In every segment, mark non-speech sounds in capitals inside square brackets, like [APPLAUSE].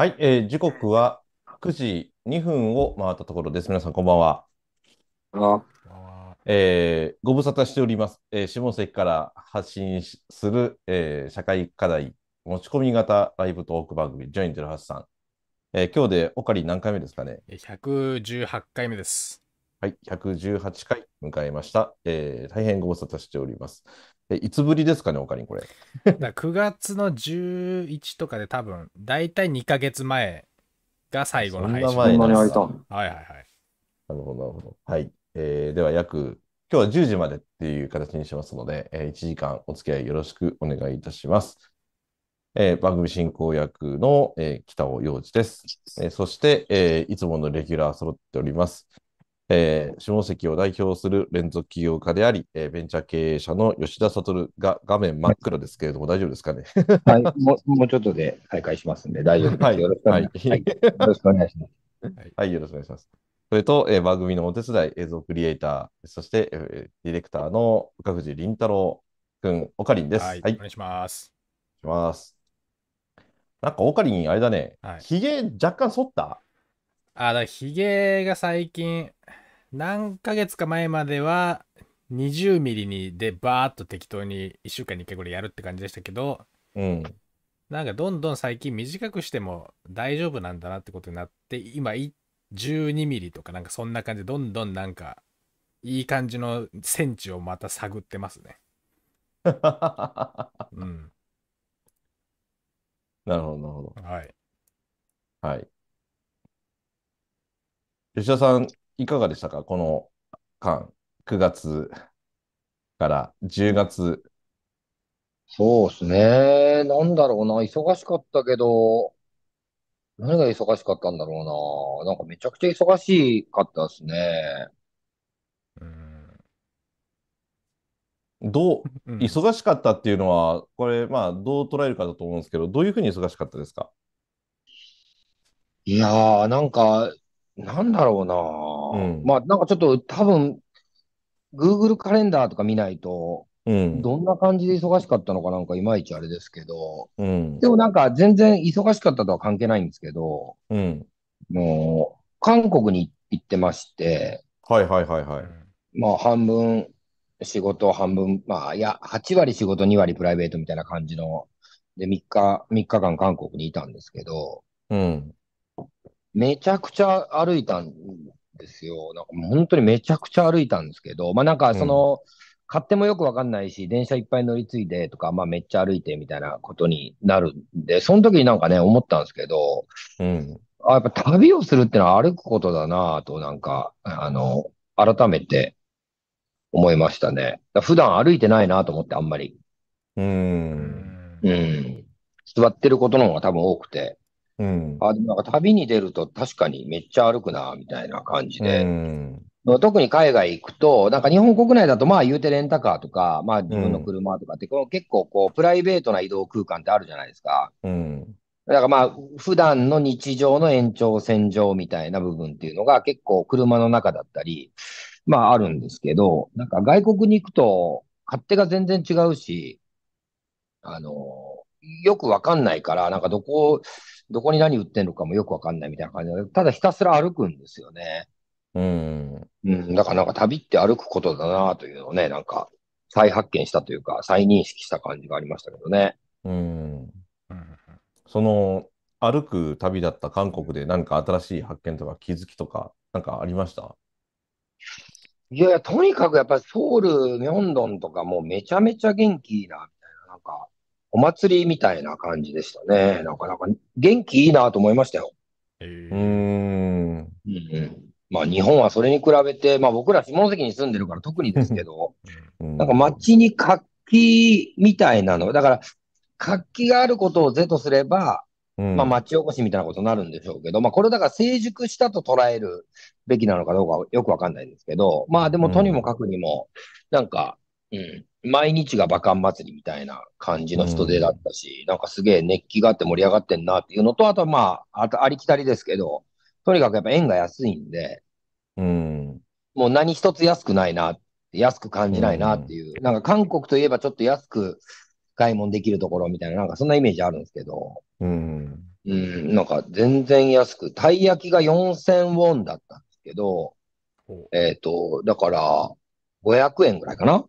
はい、えー、時刻は9時2分を回ったところです。皆さん、こんばんは。えー、ご無沙汰しております。えー、下関から発信する、えー、社会課題持ち込み型ライブトーク番組、ジョイン08さん。えー、今日でオカリ何回目ですかね ?118 回目です。はい、118回迎えました、えー。大変ご無沙汰しております。え、いつぶりですかね、おかりん、これ。[LAUGHS] だ9月の11とかで多分、大体2ヶ月前が最後の配信そんな前ではいはいはい。なるほど、なるほど。はい。えー、では、約、今日は10時までっていう形にしますので、えー、1時間お付き合いよろしくお願いいたします。えー、番組進行役の、えー、北尾洋二です、えー、そして、えいつものレギュラー揃っております。えー、下関を代表する連続起業家であり、えー、ベンチャー経営者の吉田悟が画面真っ黒ですけれども、はい、大丈夫ですかね。[LAUGHS] はい、もうもうちょっとで再開しますんで、大丈夫です。はい、よろしくお願いします。はい、よろしくお願いします。はい、よろしくお願いします。それと、えー、番組のお手伝い、映像クリエイター、そして、えー、ディレクターの岡藤倫太郎君、おかりんです。はい、お願いします。します。なんか、おかりん、あれだね、はい、若干剃ったあ、だヒゲが最近、何ヶ月か前までは、20ミリにでバーっと適当に1週間に1回ぐらいやるって感じでしたけど、うん。なんかどんどん最近短くしても大丈夫なんだなってことになって、今12ミリとかなんかそんな感じでどんどんなんかいい感じのセンチをまた探ってますね。[LAUGHS] うん。なるほど、なるほど。はい。はい。吉田さん、いかがでしたかこの間、9月から10月。そうですね。なんだろうな。忙しかったけど、何が忙しかったんだろうな。なんかめちゃくちゃ忙しかったですね。うんどう、忙しかったっていうのは、これ、まあ、どう捉えるかだと思うんですけど、どういうふうに忙しかったですかいやー、なんか、なんだろうな、うん、まあ、なんかちょっと多分、Google カレンダーとか見ないと、うん、どんな感じで忙しかったのかなんかいまいちあれですけど、うん、でもなんか全然忙しかったとは関係ないんですけど、うん、もう、韓国に行ってまして、はいはいはいはい。まあ、半分仕事、半分、まあ、いや、8割仕事、2割プライベートみたいな感じの、で、3日、3日間韓国にいたんですけど、うん。めちゃくちゃ歩いたんですよ。なんか本当にめちゃくちゃ歩いたんですけど、まあなんかその、うん買ってもよくわかんないし、電車いっぱい乗り継いでとか、まあめっちゃ歩いてみたいなことになるんで、その時になんかね、思ったんですけど、うん。あ、やっぱ旅をするってのは歩くことだなと、なんか、あの、改めて思いましたね。普段歩いてないなと思って、あんまり。うん。うん。座ってることの方が多分多くて。うん、あでもなんか旅に出ると確かにめっちゃ歩くな、みたいな感じで。うん特に海外行くと、なんか日本国内だと、まあ言うてレンタカーとか、まあ自分の車とかって、うん、結構こう、プライベートな移動空間ってあるじゃないですか。うん。だからまあ、普段の日常の延長線上みたいな部分っていうのが結構車の中だったり、まああるんですけど、なんか外国に行くと勝手が全然違うし、あの、よくわかんないから、なんかどこどこに何売ってんのかもよくわかんないみたいな感じで、ただひたすら歩くんですよね。うん。うん。だからなんか旅って歩くことだなというのをね、なんか再発見したというか、再認識した感じがありましたけどね。うん。その歩く旅だった韓国で何か新しい発見とか気づきとか、なんかありましたいやいや、とにかくやっぱりソウル、ミョンドンとかもうめちゃめちゃ元気なお祭りみたいな感じでしたね。なかなか元気いいなと思いましたよ。うん。まあ日本はそれに比べて、まあ僕ら下関に住んでるから特にですけど、[LAUGHS] うん、なんか街に活気みたいなの、だから活気があることを是とすれば、うん、まあ町おこしみたいなことになるんでしょうけど、まあこれだから成熟したと捉えるべきなのかどうかよくわかんないんですけど、まあでもとにもかくにも、なんかうん。毎日が馬鹿祭りみたいな感じの人出だったし、うん、なんかすげえ熱気があって盛り上がってんなっていうのと、あとまあ、あありきたりですけど、とにかくやっぱ円が安いんで、うん。もう何一つ安くないな、安く感じないなっていう、うん、なんか韓国といえばちょっと安く買い物できるところみたいな、なんかそんなイメージあるんですけど、うん。うん、なんか全然安く、たい焼きが4000ウォンだったんですけど、えっ、ー、と、だから、500円ぐらいかな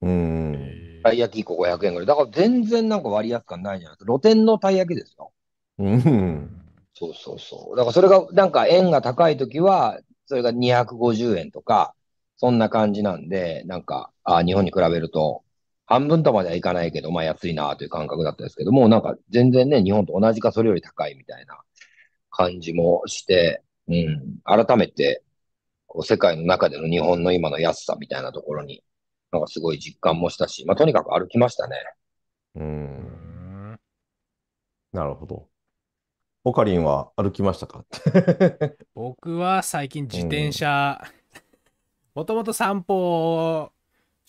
たい焼き1個500円ぐらい。だから全然なんか割安感ないじゃないですか。露天のたい焼きですよ。うん。そうそうそう。だからそれが、なんか円が高いときは、それが250円とか、そんな感じなんで、なんか、あ日本に比べると、半分とまではいかないけど、まあ安いなという感覚だったんですけども、なんか全然ね、日本と同じかそれより高いみたいな感じもして、うん、改めて、こう世界の中での日本の今の安さみたいなところにのがすごい実感もしたし、まあ、とにかく歩きましたね。うん。なるほど。オカリンは歩きましたか [LAUGHS] 僕は最近自転車、もともと散歩を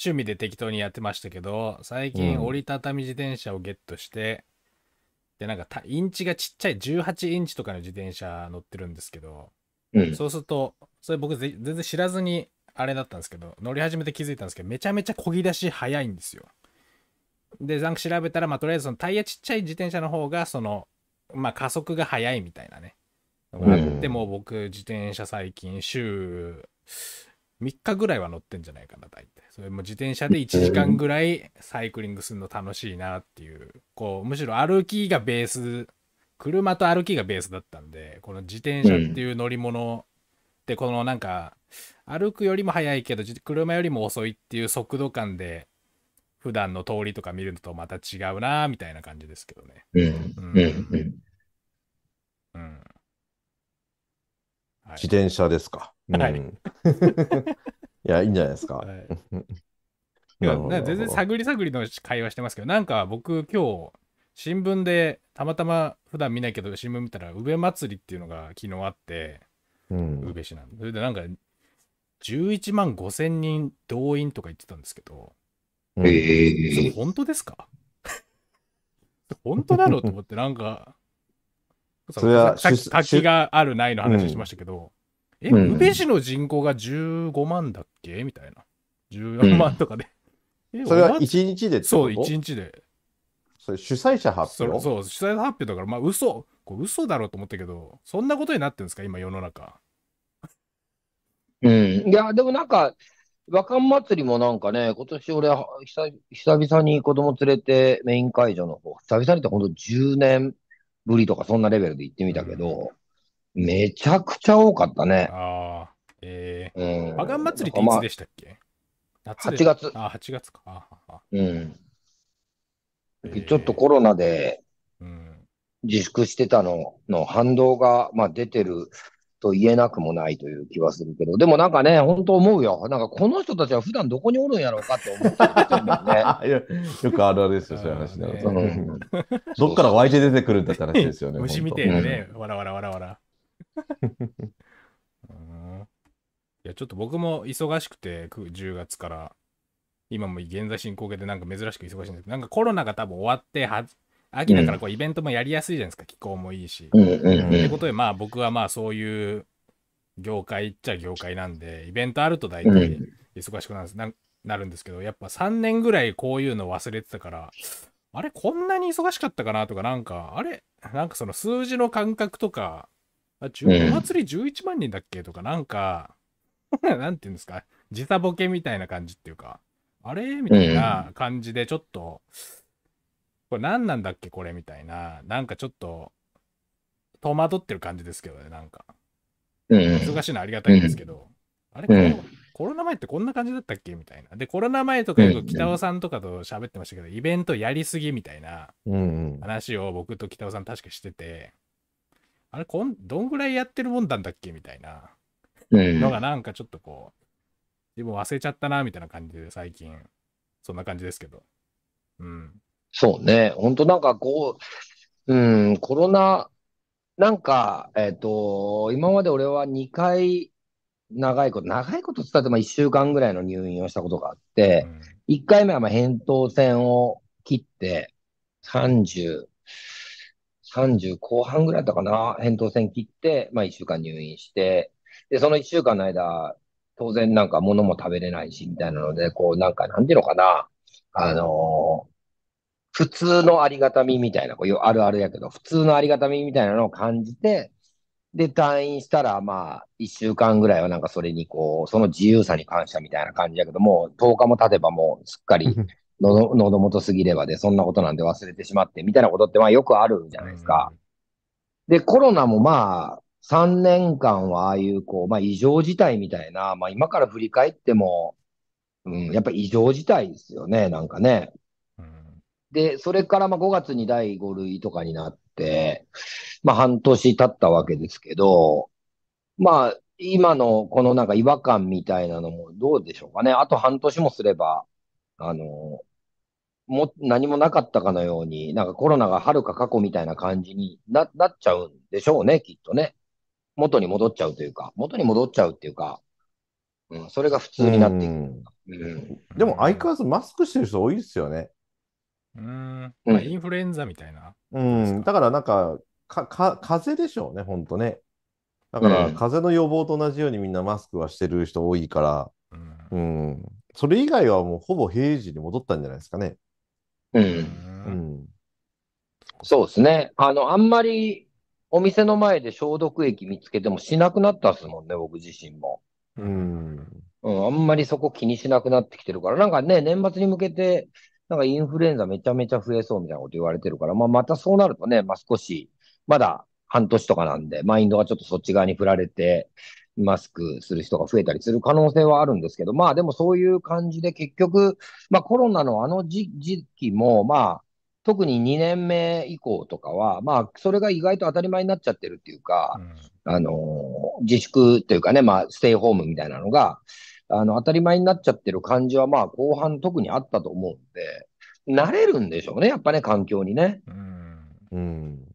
趣味で適当にやってましたけど、最近折りたたみ自転車をゲットして、で、なんかインチがちっちゃい18インチとかの自転車乗ってるんですけど、うん、そうすると、それ僕全然知らずにあれだったんですけど、乗り始めて気づいたんですけど、めちゃめちゃ漕ぎ出し早いんですよ。で、なんか調べたら、まあ、とりあえずそのタイヤちっちゃい自転車の方が、その、まあ、加速が早いみたいなね。あっても、僕、自転車最近、週3日ぐらいは乗ってんじゃないかな、大体。それも自転車で1時間ぐらいサイクリングするの楽しいなっていう、こう、むしろ歩きがベース、車と歩きがベースだったんで、この自転車っていう乗り物って、このなんか、歩くよりも速いけど車よりも遅いっていう速度感で普段の通りとか見るのとまた違うなみたいな感じですけどね。うん。うん。うんはい、自転車ですか。い。うん、[LAUGHS] いや、いいんじゃないですか。はい、[LAUGHS] いや全然探り探りの会話してますけど、なんか僕今日新聞でたまたま普段見ないけど新聞見たら、宇部祭りっていうのが昨日あって、うん、宇部市なんで、それでなんか11万5千人動員とか言ってたんですけど、えー、本当ですか [LAUGHS] 本当なのと思って、なんか、それは滝があるないの話しましたけど、うん、え、宇部市の人口が15万だっけみたいな。14万とかで、それは1日でそう、1日で。それ主催者発表そう主催者発表だから、まあ嘘、こ嘘だろうと思ったけど、そんなことになってるんですか、今世の中。うん。いや、でもなんか、和漢祭りもなんかね、今年俺久、久々に子供連れてメイン会場の方、久々にって本当10年ぶりとかそんなレベルで行ってみたけど、めちゃくちゃ多かったね。ああ、ええー。和漢祭りっていつでしたっけ、まあ、?8 月。あ、8月か。あうん、えー。ちょっとコロナで自粛してたのの反動が、まあ、出てると言えなくもないという気はするけど、でもなんかね、本当思うよ。なんかこの人たちは普段どこにおるんやろうかって思ってる、ね [LAUGHS] よくあるあるですよ、そういう話ね。どっから湧いて出てくるんだって話ですよね。虫みてえなね、わらわらわらわら。[LAUGHS] いや、ちょっと僕も忙しくて、10月から、今も現在進行形でなんか珍しく忙しいんですけど、なんかコロナが多分終わっては、秋だからこうイベントもやりやすいじゃないですか、気候もいいし。と、うんうん、ってことで、まあ僕はまあそういう業界っちゃ業界なんで、イベントあると大体忙しくなるんですなるんですけど、やっぱ3年ぐらいこういうの忘れてたから、あれこんなに忙しかったかなとか、なんか、あれなんかその数字の感覚とか、お祭り11万人だっけとか、なんか、[LAUGHS] なんていうんですか、時差ボケみたいな感じっていうか、あれみたいな感じでちょっと、これ何なんだっけこれみたいな、なんかちょっと、戸惑ってる感じですけどね、なんか。うん、難しいのはありがたいんですけど、うん、あれ、うん、コロナ前ってこんな感じだったっけみたいな。で、コロナ前とかよく北尾さんとかと喋ってましたけど、イベントやりすぎみたいな話を僕と北尾さん確かしてて、あれこん、どんぐらいやってるもんなんだっけみたいなのがなんかちょっとこう、自分忘れちゃったな、みたいな感じで最近、そんな感じですけど。うん。そうね。本当なんかこう、うん、コロナ、なんか、えっと、今まで俺は2回、長いこと、長いこと伝って、まあ1週間ぐらいの入院をしたことがあっうて、ん1回目はまあ扁桃腺を切って、30、30後半ぐらいだったかな、扁桃腺切って、まあ1週間入院して、で、その1週間の間、当然なんか物も食べれないし、みたいなので、こう、なんか、なんていうのかな、あの普通のありがたみみたいな、こうあるあるやけど、普通のありがたみみたいなのを感じて、で、退院したら、まあ、一週間ぐらいはなんかそれにこう、その自由さに感謝みたいな感じだけども、10日も経てばもうすっかり喉喉元すぎればで、そんなことなんで忘れてしまって、みたいなことってまあよくあるじゃないですか。で、コロナもまあ、3年間はああいうこう、まあ異常事態みたいな、まあ今から振り返っても、うん、やっぱ異常事態ですよね、なんかね。で、それからまあ5月に第5類とかになって、まあ半年経ったわけですけど、まあ今のこのなんか違和感みたいなのもどうでしょうかね。あと半年もすれば、あの、も何もなかったかのように、なんかコロナがはるか過去みたいな感じにななっちゃうんでしょうね、きっとね。元に戻っちゃうというか、元に戻っちゃうっていうか、うん、それが普通になっていく。うん、でも相変わらずマスクしてる人多いですよね。うん、インフルエンザみたいな。うん、だからなんか、かか風邪でしょうね、ほんとね。だから、風邪の予防と同じようにみんなマスクはしてる人多いから、うん、うん、それ以外はもうほぼ平時に戻ったんじゃないですかね。うん。うん、そうですね。あの、あんまりお店の前で消毒液見つけてもしなくなったっすもんね、僕自身も。うん。うん、あんまりそこ気にしなくなってきてるから、なんかね、年末に向けて、なんかインフルエンザめちゃめちゃ増えそうみたいなこと言われてるから、まあ、またそうなるとね、まあ、少し、まだ半年とかなんで、マインドがちょっとそっち側に振られて、マスクする人が増えたりする可能性はあるんですけど、まあでもそういう感じで結局、まあコロナのあの時期も、まあ特に2年目以降とかは、まあそれが意外と当たり前になっちゃってるっていうか、うん、あの、自粛というかね、まあステイホームみたいなのが、あの、当たり前になっちゃってる感じは、まあ、後半特にあったと思うんで、慣れるんでしょうね、やっぱね、環境にね。うん。うん、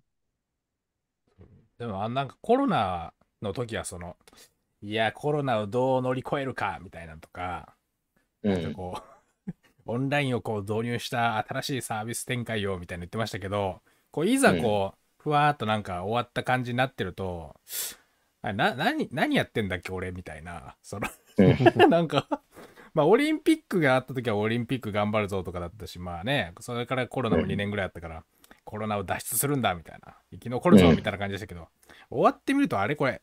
でも、なんかコロナの時は、その、いや、コロナをどう乗り越えるか、みたいなとか、なんかこう、うん、オンラインをこう導入した新しいサービス展開を、みたいな言ってましたけど、こう、いざこう、ふわーっとなんか終わった感じになってると、あな何何やってんだっけ俺みたいなその [LAUGHS] なんか、まあ、オリンピックがあった時はオリンピック頑張るぞとかだったし、まあね、それからコロナも2年ぐらいあったから、コロナを脱出するんだみたいな、生き残るぞみたいな感じでしたけど、終わってみると、あれこれ、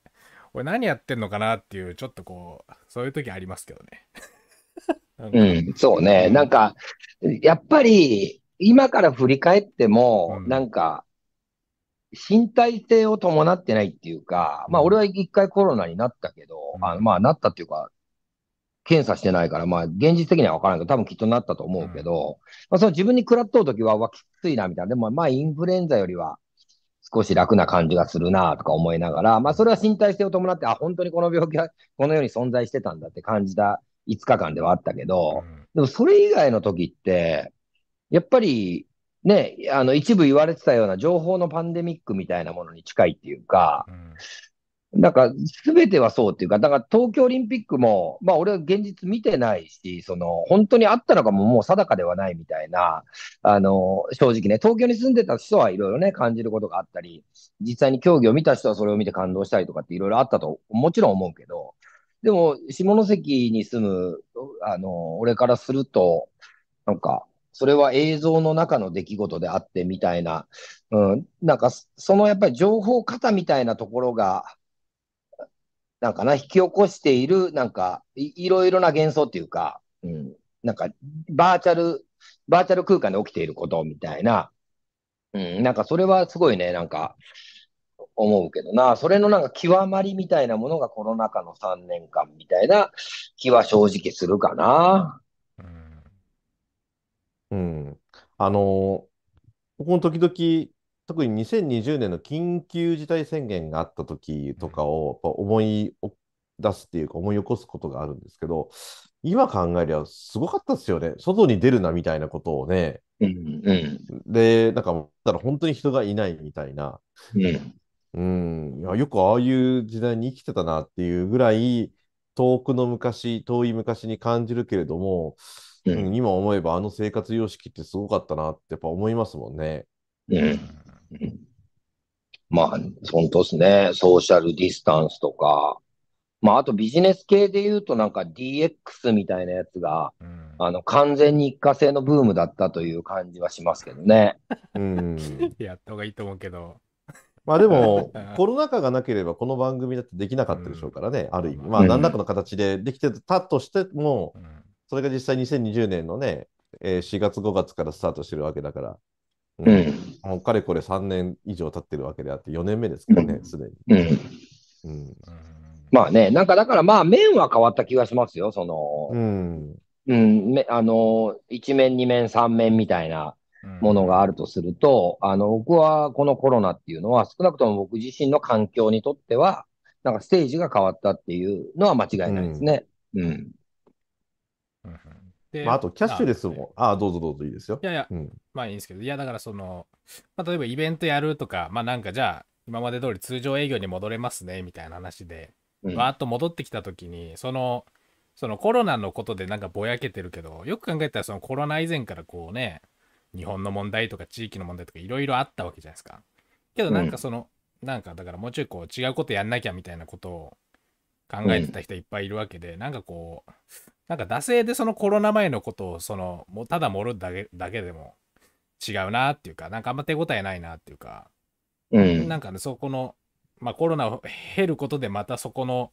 俺何やってんのかなっていう、ちょっとこう、そういう時ありますけどね。[LAUGHS] うん、そうね。なんか、やっぱり、今から振り返っても、うん、なんか、身体性を伴ってないっていうか、まあ俺は一回コロナになったけど、うん、あまあなったっていうか、検査してないから、まあ、現実的には分からないけど、多分きっとなったと思うけど、うん、まあ、その自分に食らっとうときは、わ、きついな、みたいな。でも、まあ、インフルエンザよりは、少し楽な感じがするな、とか思いながら、まあ、それは身体性を伴って、あ、本当にこの病気は、この世に存在してたんだって感じた5日間ではあったけど、うん、でも、それ以外の時って、やっぱり、ね、あの、一部言われてたような情報のパンデミックみたいなものに近いっていうか、うんなんか、すべてはそうっていうか、だから東京オリンピックも、まあ俺は現実見てないし、その、本当にあったのかももう定かではないみたいな、あの、正直ね、東京に住んでた人はいろいろね、感じることがあったり、実際に競技を見た人はそれを見て感動したりとかっていろいろあったと、もちろん思うけど、でも、下関に住む、あの、俺からすると、なんか、それは映像の中の出来事であってみたいな、うん、なんか、そのやっぱり情報型みたいなところが、なんかな、引き起こしている、なんかい、いろいろな幻想っていうか、うん、なんか、バーチャル、バーチャル空間で起きていることみたいな、うん、なんかそれはすごいね、なんか、思うけどな、それのなんか極まりみたいなものがコロナ禍の3年間みたいな気は正直するかな。うん。うん、あの、僕も時々、特に2020年の緊急事態宣言があった時とかを思い出すっていうか思い起こすことがあるんですけど今考えりゃすごかったですよね外に出るなみたいなことをね、うんうん、でなんかだら本当に人がいないみたいな、うん、うん、いやよくああいう時代に生きてたなっていうぐらい遠くの昔遠い昔に感じるけれども、うん、今思えばあの生活様式ってすごかったなってやっぱ思いますもんね。うんまあ、本当ですね。ソーシャルディスタンスとか。まあ、あとビジネス系で言うとなんか DX みたいなやつが、うん、あの、完全に一過性のブームだったという感じはしますけどね。うん。[LAUGHS] やった方がいいと思うけど。まあでも、[LAUGHS] コロナ禍がなければこの番組だってできなかったでしょうからね、うん、ある意味。まあ、何らかの形でできてたとしても、うん、それが実際2020年のね、えー、4月5月からスタートしてるわけだから。うん、もうかれこれ3年以上経ってるわけであって、4年目ですからね、すでに。うん、まあね、なんかだからまあ、面は変わった気がしますよ、その、うん、うん、あの、1面、2面、3面みたいなものがあるとすると、あの、僕はこのコロナっていうのは、少なくとも僕自身の環境にとっては、なんかステージが変わったっていうのは間違いないですね。うん。で、まあ、あとキャッシュレスも、ああ、どうぞどうぞいいですよ。いやいや、うん、まあいいんですけど、いや、だからその、まあ、例えばイベントやるとか、まあなんかじゃあ、今まで通り通常営業に戻れますね、みたいな話で、うん、わーっと戻ってきたときに、その、そのコロナのことでなんかぼやけてるけど、よく考えたらそのコロナ以前からこうね、日本の問題とか地域の問題とかいろいろあったわけじゃないですか。けどなんかその、うん、なんかだからもうちょいこう違うことやんなきゃみたいなことを考えてた人いっぱいいるわけで、うん、なんかこう、なんか、惰性でそのコロナ前のことを、その、もうただ盛るだけだけでも違うなっていうか、なんかあんま手応えないなっていうか、うん、なんかね、そこの、まあコロナを経ることでまたそこの、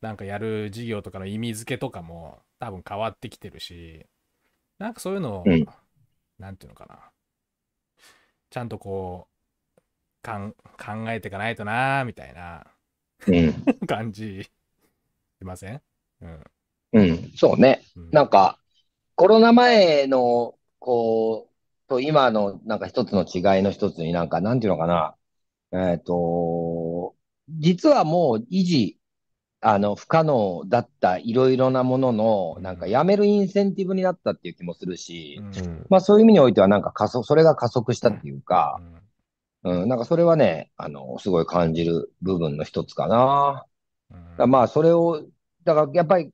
なんかやる事業とかの意味付けとかも多分変わってきてるし、なんかそういうのを、うん、なんていうのかな、ちゃんとこう、かん考えていかないとなみたいな、うん、[LAUGHS] 感じしませんうん。うん、そうね。うん、なんか、コロナ前の、こう、と今の、なんか一つの違いの一つになんか、なんていうのかな。えっ、ー、と、実はもう維持、あの、不可能だったいろいろなものの、なんかやめるインセンティブになったっていう気もするし、うん、まあそういう意味においてはなんか加速、それが加速したっていうか、うん、うん、なんかそれはね、あの、すごい感じる部分の一つかな。うん、まあそれを、だからやっぱり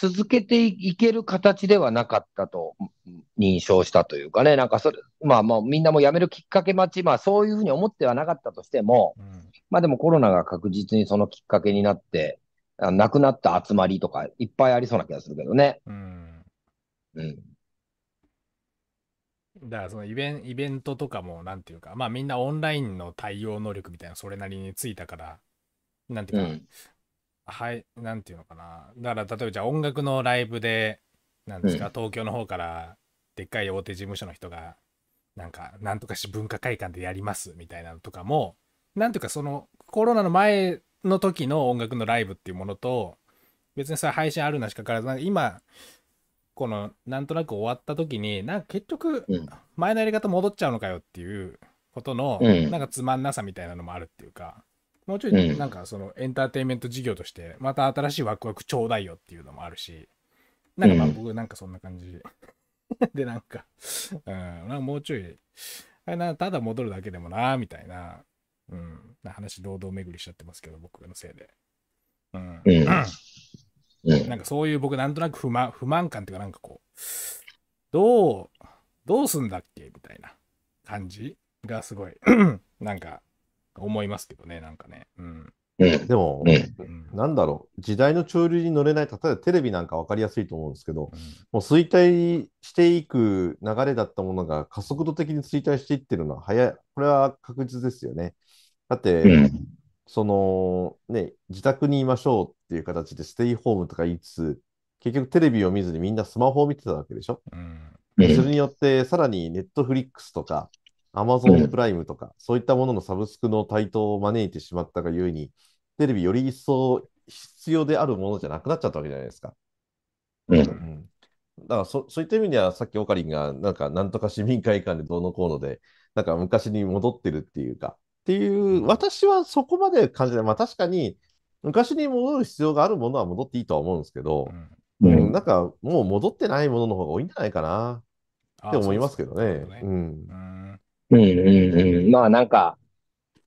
続けていける形ではなかったと認証したというかね、なんかそれ、まあ、まあみんなも辞めるきっかけ待ち、まあ、そういうふうに思ってはなかったとしても、うん、まあでもコロナが確実にそのきっかけになって、なくなった集まりとか、いっぱいありそうな気がするけどね。うん、うんだからそのイベンイベントとかも、なんていうか、まあみんなオンラインの対応能力みたいな、それなりについたから、なんていうか、うん、はいなんていうのかなだから例えばじゃあ音楽のライブでなんですか、うん、東京の方からでっかい大手事務所の人がなんかなんとかし文化会館でやりますみたいなのとかもなんていうかそのコロナの前の時の音楽のライブっていうものと別にそれ配信あるなしかからず今このなんとなく終わった時になんか結局前のやり方戻っちゃうのかよっていうことの、なんかつまんなさみたいなのもあるっていうか、もうちょいなんかそのエンターテインメント事業としてまた新しいワクワクちょうだいよっていうのもあるしなんかまあ僕なんかそんな感じ、[LAUGHS] でなんか、うん、なんかもうちょいあれなただ戻るだけでもなみたいな,、うん、な話堂々巡りしちゃってますけど僕のせいで、うん、うんうん、なんかそういう僕なんとなく不満不満感っていうかなんかこうどうどうすんだっけみたいな感じがすごい [COUGHS] なんか思いますけどね、なんかね。うん。でも、なんだろう、時代の潮流に乗れない、例えばテレビなんか分かりやすいと思うんですけど、もう衰退していく流れだったものが加速度的に衰退していってるのは早い、これは確実ですよね。だって、そのね、自宅にいましょうっていう形でステイホームとか言いつつ、結局テレビを見ずにみんなスマホを見てたわけでしょ。うん、それによって、さらにネットフリックスとか、アマゾンプライムとか、うん、そういったもののサブスクの台頭を招いてしまったがゆえに、テレビより一層必要であるものじゃなくなっちゃったわけじゃないですか。うん、うん、だからそそういった意味では、さっきオカリンが、なんか、なんとか市民会館でどうのこうので、なんか昔に戻ってるっていうか、っていう、私はそこまで感じない。まあ確かに、昔に戻る必要があるものは戻っていいとは思うんですけど、うん、うん、なんかもう戻ってないものの方が多いんじゃないかなって思いますけどね。うねうん、うんうんうんうん。まあなんか、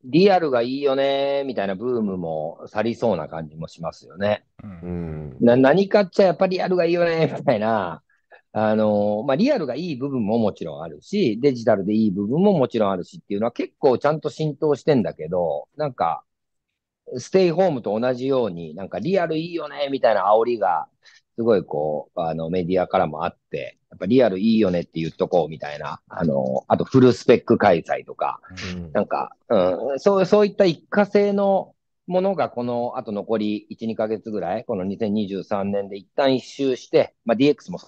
リアルがいいよね、みたいなブームも去りそうな感じもしますよね。うん、な何かっちゃやっぱりリアルがいいよね、みたいな。あのまあ、リアルがいい部分ももちろんあるし、デジタルでいい部分ももちろんあるしっていうのは結構ちゃんと浸透してんだけど、なんか、ステイホームと同じように、なんかリアルいいよね、みたいな煽りが、すごいこう、あの、メディアからもあって、やっぱリアルいいよねって言っとこうみたいな、あの、あとフルスペック開催とか、うん、なんか、うん、そう、そういった一過性のものがこのあと残り1、2ヶ月ぐらい、この2023年で一旦一周して、まあ、DX も、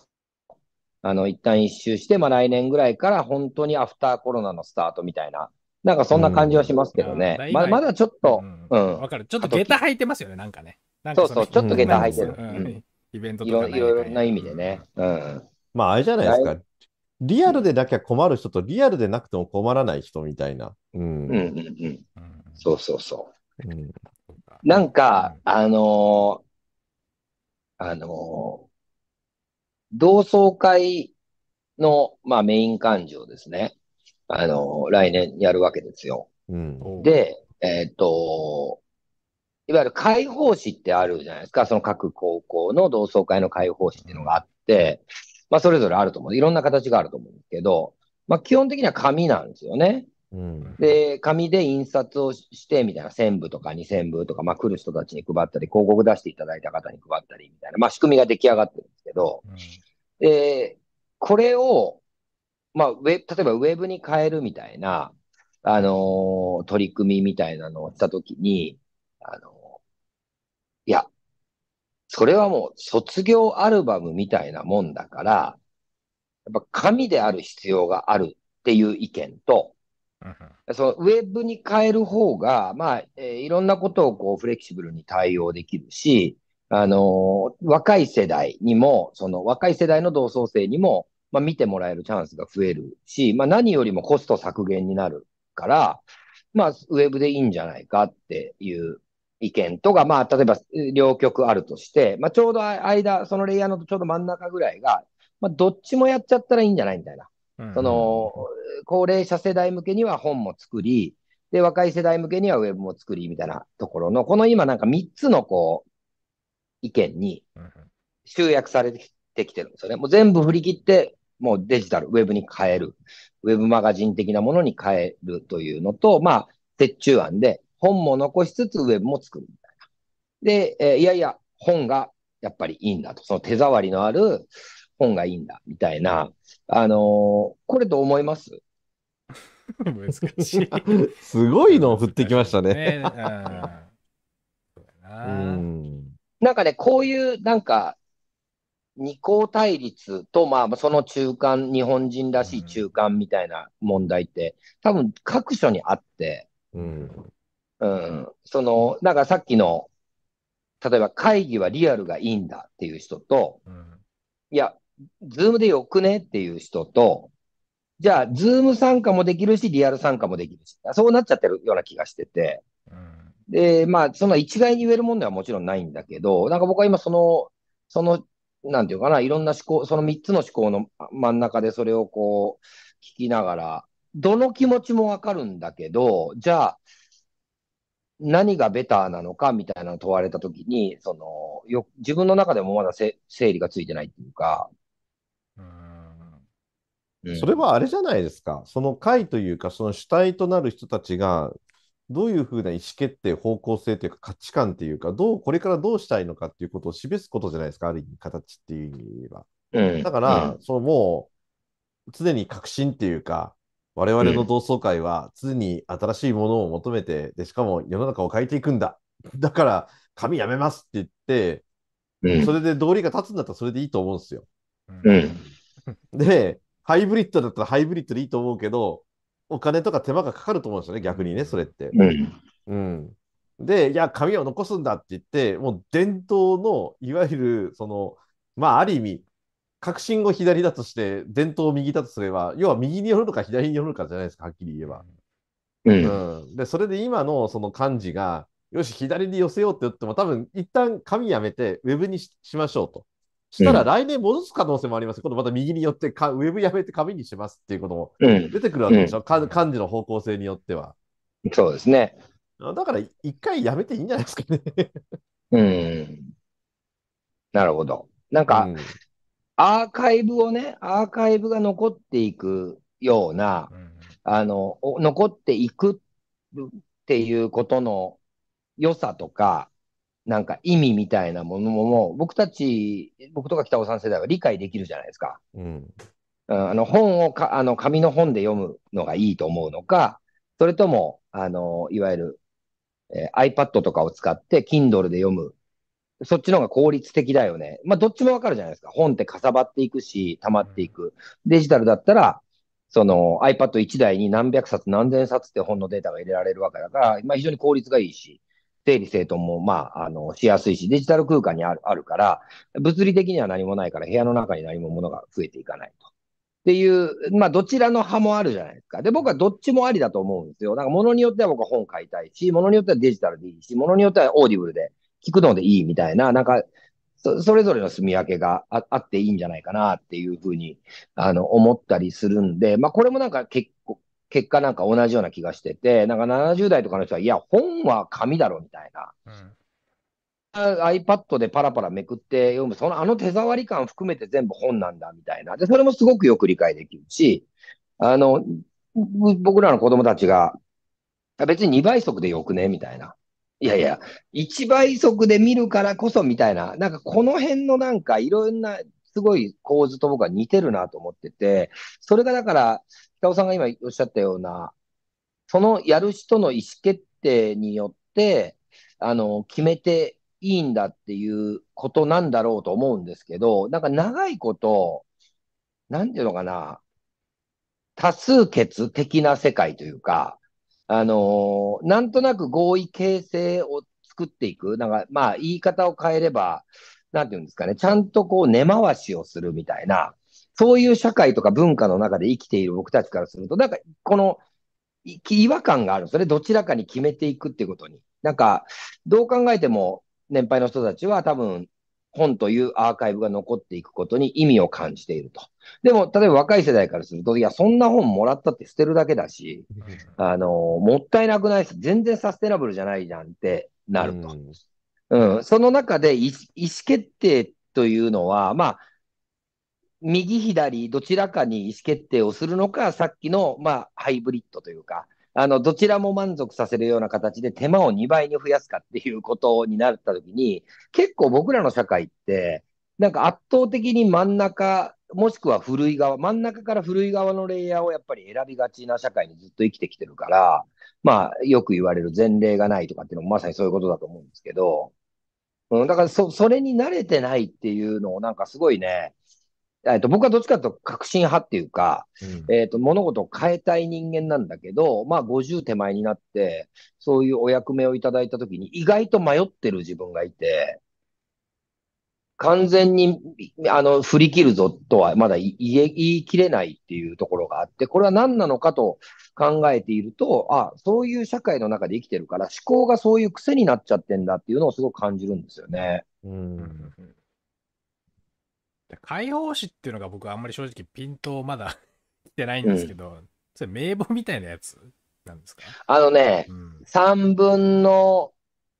あの、一旦一周して、まあ、来年ぐらいから本当にアフターコロナのスタートみたいな、なんかそんな感じはしますけどね。うん、ままだちょっと、うん。わ、うん、かる。ちょっと下駄履いてますよね、なんかね。かそうそう、ちょっと下駄履いてる。イベントとかいろいろな意味でね。うん。まあ、あれじゃないですか。リアルでなきゃ困る人とリアルでなくても困らない人みたいな。うん。うんうんうん。そうそうそう。うん、なんか、あのー、あのー、同窓会の、まあ、メイン感情ですね。あのー、来年やるわけですよ。うん、で、えっ、と、いわゆる開放誌ってあるじゃないですか。その各高校の同窓会の開放誌っていうのがあって、まあそれぞれあると思う。いろんな形があると思うんですけど、まあ基本的には紙なんですよね。うん、で、紙で印刷をしてみたいな、1000部とか2000部とか、まあ来る人たちに配ったり、広告出していただいた方に配ったりみたいな、まあ仕組みが出来上がってるんですけど、うん、で、これを、まあウェ、例えばウェブに変えるみたいな、あのー、取り組みみたいなのをしたときに、あのいや、それはもう卒業アルバムみたいなもんだから、やっぱ紙である必要があるっていう意見と、そのウェブに変える方が、まあ、えー、いろんなことをこうフレキシブルに対応できるし、あのー、若い世代にも、その若い世代の同窓生にも、まあ、見てもらえるチャンスが増えるし、まあ、何よりもコスト削減になるから、まあ、ウェブでいいんじゃないかっていう意見とか、まあ、例えば両極あるとして、まあ、ちょうど間、そのレイヤーのちょうど真ん中ぐらいが、まあ、どっちもやっちゃったらいいんじゃないみたいな。その、高齢者世代向けには本も作り、で、若い世代向けにはウェブも作り、みたいなところの、この今なんか3つのこう、意見に集約されてきてるんですよね。もう全部振り切って、もうデジタル、ウェブに変える。ウェブマガジン的なものに変えるというのと、まあ、折衷案で、本も残しつつウェブも作るみたいな。で、えー、いやいや、本がやっぱりいいんだと。その手触りのある本がいいんだみたいな。あのー、これどう思います難しい。[LAUGHS] すごいのを振ってきましたね。なんかね、こういうなんか二項対立と、まあ、その中間、日本人らしい中間みたいな問題って、うん、多分各所にあって、うん、うん。その、なんかさっきの、例えば会議はリアルがいいんだっていう人と、うん、いや、ズームでよくねっていう人と、じゃあ、ズーム参加もできるし、リアル参加もできるし、そうなっちゃってるような気がしてて、うん、で、まあ、その一概に言えるもんではもちろんないんだけど、なんか僕は今その、その、なんていうかな、いろんな思考、その3つの思考の真ん中でそれをこう、聞きながら、どの気持ちもわかるんだけど、じゃあ、何がベターなのかみたいなのを問われたときに、そのよ自分の中でもまだ整理がついてないっていうか。うん、それはあれじゃないですか、その会というか、その主体となる人たちが、どういうふうな意思決定、方向性というか、価値観というか、どうこれからどうしたいのかということを示すことじゃないですか、ある意味、形っていう意味は。うん、だから、うん、そのもう、常に革新っていうか、我々の同窓会は常に新しいものを求めて、うん、でしかも世の中を変えていくんだ。[LAUGHS] だから紙やめますって言って、うん、それで道理が立つんだったらそれでいいと思うんですよ。うん、[LAUGHS] で、ハイブリッドだったらハイブリッドでいいと思うけど、お金とか手間がかかると思うんですよね、逆にね、それって。うん、で、いや、紙を残すんだって言って、もう伝統のいわゆる、その、まあ、ある意味、確信を左だとして、伝統を右だとすれば、要は右によるのか左によるかじゃないですか、はっきり言えば。うん、うん、でそれで今のその漢字が、よし、左に寄せようって言っても、多分一旦紙やめて、ウェブにしましょうと。したら来年戻す可能性もあります。うん、今度また右によってか、ウェブやめて紙にしますっていうことも出てくるわけでしょ、うんうん、漢字の方向性によっては。そうですね。だから一回やめていいんじゃないですかねうん。なるほど。なんか、アーカイブをね、アーカイブが残っていくような、うん、あの、残っていくっていうことの良さとか、なんか意味みたいなものも、僕たち、僕とか北尾さん世代は理解できるじゃないですか。うん。あの、本をか、あの、紙の本で読むのがいいと思うのか、それとも、あの、いわゆる、えー、iPad とかを使って Kindle で読むそっちの方が効率的だよね。まあ、どっちもわかるじゃないですか。本ってかさばっていくし、溜まっていく。デジタルだったら、その iPad1 台に何百冊、何千冊って本のデータが入れられるわけだから、まあ、非常に効率がいいし、整理整頓も、まあ、あの、しやすいし、デジタル空間にあるあるから、物理的には何もないから、部屋の中に何も物が増えていかないと。っていう、まあ、どちらの派もあるじゃないですか。で、僕はどっちもありだと思うんですよ。なんか、ものによっては僕は本買いたいし、ものによってはデジタルでいいし、ものによってはオーディブルで聞くのでいいみたいな、なんか、そそれぞれの住み分けがああっていいんじゃないかなっていうふうに、あの、思ったりするんで、まあ、これもなんか結構、結果なんか同じような気がしてて、なんか70代とかの人は、いや、本は紙だろみたいな。うんあ iPad でパラパラめくって読む、そのあの手触り感含めて全部本なんだみたいな。で、それもすごくよく理解できるし、あの、僕らの子供たちが、別に2倍速でよくねみたいな。いやいや、一倍速で見るからこそみたいな、なんかこの辺のなんかいろんなすごい構図と僕は似てるなと思ってて、それがだから、北尾さんが今おっしゃったような、そのやる人の意思決定によって、あの、決めていいんだっていうことなんだろうと思うんですけど、なんか長いこと、なんていうのかな、多数決的な世界というか、あのー、なんとなく合意形成を作っていく。なんか、まあ、言い方を変えれば、なんていうんですかね、ちゃんとこう根回しをするみたいな、そういう社会とか文化の中で生きている僕たちからすると、なんか、この、違和感があるそれどちらかに決めていくっていうことに。なんか、どう考えても、年配の人たちは多分、本というアーカイブが残っていくことに意味を感じていると。でも、例えば若い世代からすると、いや、そんな本もらったって捨てるだけだし、あの、もったいなくないし、全然サステナブルじゃないじゃんってなると。うん、うん、その中で意思決定というのは、まあ、右左どちらかに意思決定をするのか、さっきの、まあ、ハイブリッドというか、あの、どちらも満足させるような形で手間を2倍に増やすかっていうことになったときに、結構僕らの社会って、なんか圧倒的に真ん中、もしくは古い側、真ん中から古い側のレイヤーをやっぱり選びがちな社会にずっと生きてきてるから、まあ、よく言われる前例がないとかっていうのもまさにそういうことだと思うんですけど、うん、だからそ、それに慣れてないっていうのをなんかすごいね、えっと、僕はどっちかというと革新派っていうか、うん、えっと、物事を変えたい人間なんだけど、まあ50手前になって、そういうお役目をいただいたときに意外と迷ってる自分がいて、完全に、あの、振り切るぞとはまだ言い切れないっていうところがあって、これは何なのかと考えていると、あ、そういう社会の中で生きてるから、思考がそういう癖になっちゃってんだっていうのをすごく感じるんですよね。うん解放誌っていうのが僕はあんまり正直ピントまだ [LAUGHS] 来てないんですけど、うん、それ名簿みたいなやつなんですかあのね、うん、3分の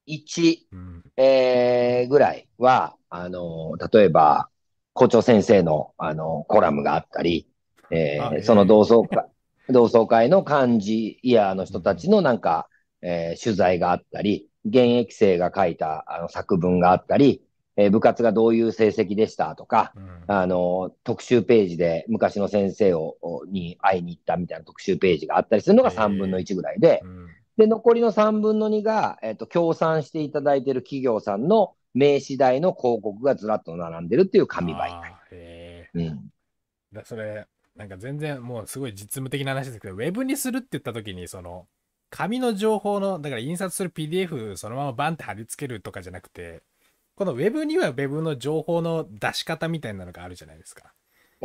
1、うん、えー、ぐらいは、あの、例えば、校長先生の、あの、コラムがあったり、えー、えー、その同窓会、同窓会の漢字、イヤーの人たちのなんか、うん、えー、取材があったり、現役生が書いたあの作文があったり、えー、部活がどういう成績でしたとか、うん、あの、特集ページで昔の先生をに会いに行ったみたいな特集ページがあったりするのが3分の1ぐらいで、えーうん、で、残りの3分の2が、えっ、ー、と、協賛していただいている企業さんの名刺代の広告がずらっと並んでるっていう紙媒体。へえー。うん。だそれ、なんか全然もうすごい実務的な話ですけど、ウェブにするって言った時に、その、紙の情報の、だから印刷する PDF そのままバンって貼り付けるとかじゃなくて、この Web には Web の情報の出し方みたいなのがあるじゃないですか。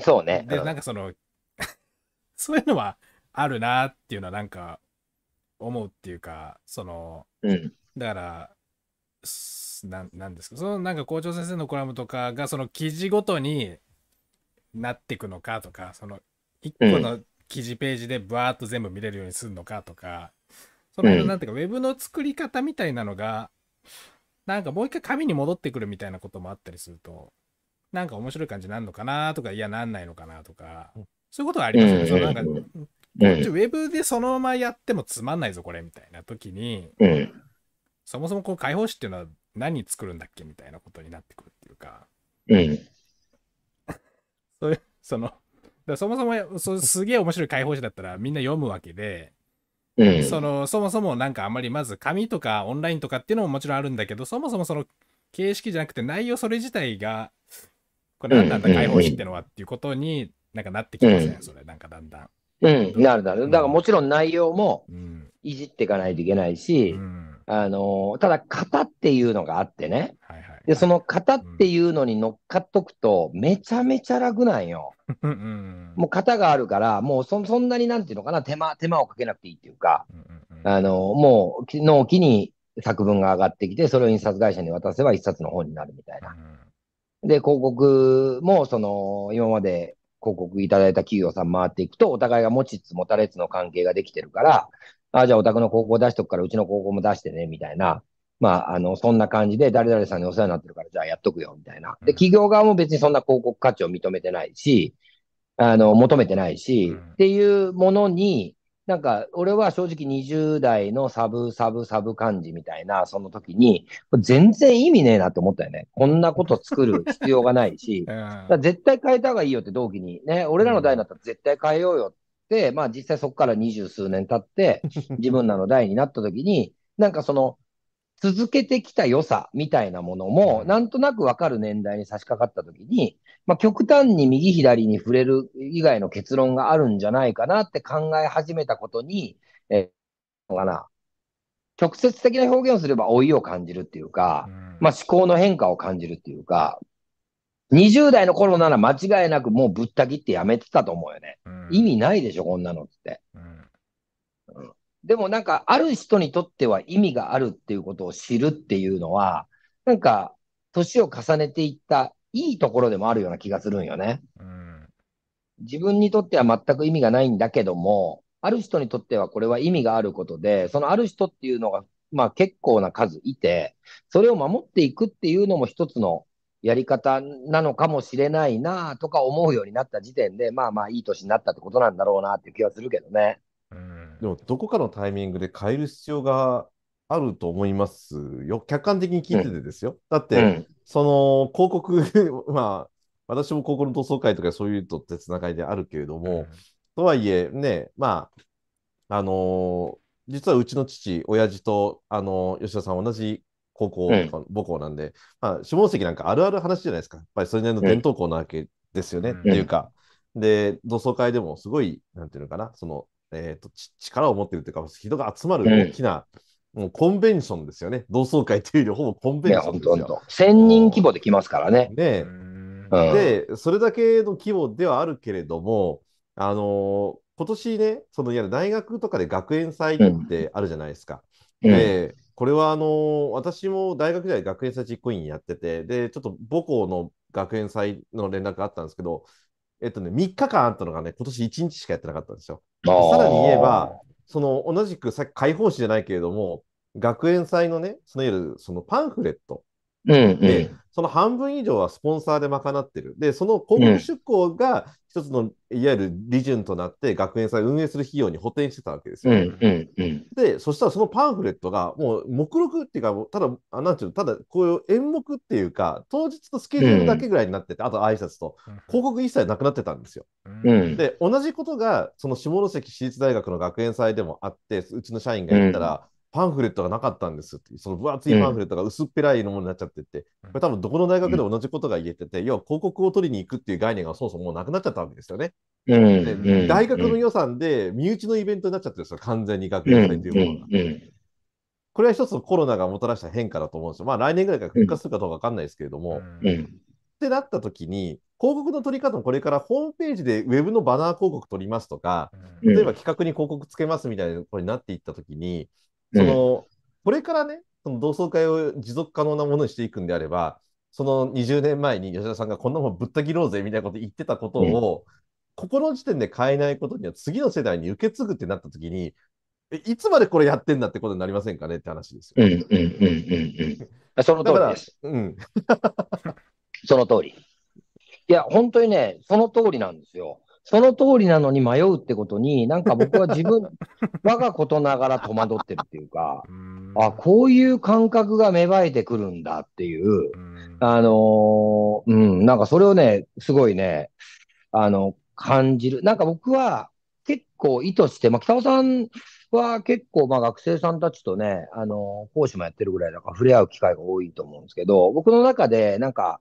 そうね。で、なんかその [LAUGHS] そういうのはあるなっていうのはなんか思うっていうか、その、うん、だから、ななんですかそのなんか校長先生のコラムとかがその記事ごとになっていくのかとかその1個の記事ページでバーッと全部見れるようにするのかとか、そののなんていうか、うん、ウェブの作り方みたいなのがなんかもう一回紙に戻ってくるみたいなこともあったりすると、なんか面白い感じになるのかなとか、いや、なんないのかなとか、そういうことはありますね。そのなんか、ウェブでそのままやってもつまんないぞ、これ、みたいな時に、そもそもこう解放誌っていうのは何作るんだっけみたいなことになってくるっていうか、そその、そもそもそすげえ面白い解放誌だったらみんな読むわけで、そのそもそも何かあんまりまず紙とかオンラインとかっていうのももちろんあるんだけどそもそもその形式じゃなくて内容それ自体がこれ何なんだ解放誌ってのはっていうことになんかなってきますね、うん、それなんかだんだん。うん、なるなる。だからもちろん内容もいじっていかないといけないし、うん、あのただ型っていうのがあってね、はいはいで、その型っていうのに乗っかっとくと、めちゃめちゃ楽なんよ。うんもう型があるから、もうそんなになんていうのかな、手間手間をかけなくていいっていうか、あのもう納期に作文が上がってきて、それを印刷会社に渡せば一冊の本になるみたいな。で、広告も、その、今まで広告いただいた企業さん回っていくと、お互いが持ちつ持たれつの関係ができてるから、あじゃあお宅の高校出しとくから、うちの高校も出してね、みたいな。まあ、あの、そんな感じで、誰々さんにお世話になってるから、じゃあやっとくよ、みたいな。で、企業側も別にそんな広告価値を認めてないし、あの、求めてないし、っていうものに、なんか、俺は正直20代のサブ、サブ、サブ感じみたいな、その時に、全然意味ねえなと思ったよね。こんなこと作る必要がないし、[LAUGHS] 絶対変えた方がいいよって同期に、ね、俺らの代になったら絶対変えようよって、まあ実際そこから二十数年経って、[LAUGHS] 自分らの代になった時に、なんかその、続けてきた良さみたいなものも、なんとなくわかる年代に差し掛かったときに、まあ、極端に右左に触れる以外の結論があるんじゃないかなって考え始めたことに、えかな。直接的な表現をすれば老いを感じるっていうか、まあ、思考の変化を感じるっていうか、20代の頃なら間違いなくもうぶった切ってやめてたと思うよね。意味ないでしょ、こんなのって。でもなんか、ある人にとっては意味があるっていうことを知るっていうのは、なんか、年を重ねていったいいところでもあるような気がするんよね。うん、自分にとっては全く意味がないんだけども、ある人にとってはこれは意味があることで、そのある人っていうのが、まあ結構な数いて、それを守っていくっていうのも一つのやり方なのかもしれないなとか思うようになった時点で、まあまあいい年になったってことなんだろうなっていう気はするけどね。でも、どこかのタイミングで変える必要があると思いますよ。客観的に聞いててですよ。だって、その広告 [LAUGHS] まあ、私も高校の同窓会とかそういうとってつながりであるけれども、うん、とはいえね、まあ、あのー、実はうちの父、親父と、あのー、吉田さん同じ高校、うん、母校なんで、まあ、下関なんかあるある話じゃないですか。やっぱりそれなりの伝統校なわけですよね、うん、っていうか。で、同窓会でもすごい、なんていうのかな、その、えーと、力を持ってるというか、人が集まる大きな、うん、もうコンベンションですよね。同窓会というよりほぼコンベンションですよ。ね、人規模で来ますからね。ね、うん、で、それだけの規模ではあるけれども、あのー、今年ね、そのいる大学とかで学園祭ってあるじゃないですか。うん、で、これはあのー、私も大学時代学園祭実行委員やってて、で、ちょっと母校の学園祭の連絡があったんですけど、えっとね、3日間あったのがね、今年1日しかやってなかったんですよ。さらに言えば、その同じくさっき解放誌じゃないけれども、学園祭のね、そのいわゆるそのパンフレットうんうん、でその半分以上はスポンサーで賄ってる。で、その広告出稿が一つの、いわゆる利潤となって、学園祭を運営する費用に補填してたわけですよ、ねうんうんうん。で、そしたらそのパンフレットが、もう目録っていうか、ただ、あなんていうの、ただ、こういう演目っていうか、当日のスケジュールだけぐらいになってて、うん、あと挨拶と、広告一切なくなってたんですよ。うん、で、同じことが、その下関市立大学の学園祭でもあって、うちの社員がやったら、うんパンフレットがなかったんですって、その分厚いパンフレットが薄っぺらいのものになっちゃってて、うん、これ多分どこの大学でも同じことが言えてて、うん、要は広告を取りに行くっていう概念がそもそももうなくなっちゃったわけですよね。うん、大学の予算で身内のイベントになっちゃってるんですよ、完全に学園祭というものが。これは一つのコロナがもたらした変化だと思うんですよ。まあ来年ぐらいから復活するかどうか分かんないですけれども。ってなった時に、広告の取り方もこれからホームページでウェブのバナー広告取りますとか、例えば企画に広告つけますみたいなことになっていった時に、その、これからね、その同窓会を持続可能なものにしていくんであれば、その20年前に吉田さんがこんなもんぶった切ろうぜみたいなこと言ってたことを、ここの時点で変えないことには次の世代に受け継ぐってなった時に、いつまでこれやってんだってことになりませんかねって話ですよ。うんうんうんうんその通りです。うん。[LAUGHS] その通り。いや、本当にね、その通りなんですよ。その通りなのに迷うってことに、なんか僕は自分、[LAUGHS] 我がことながら戸惑ってるっていうか、あ、こういう感覚が芽生えてくるんだっていう、あのうん、なんかそれをね、すごいね、あの、感じる。なんか僕は結構意図して、まあ、北尾さんは結構、まあ、学生さんたちとね、あの講師もやってるぐらい、なんか触れ合う機会が多いと思うんですけど、僕の中で、なんか、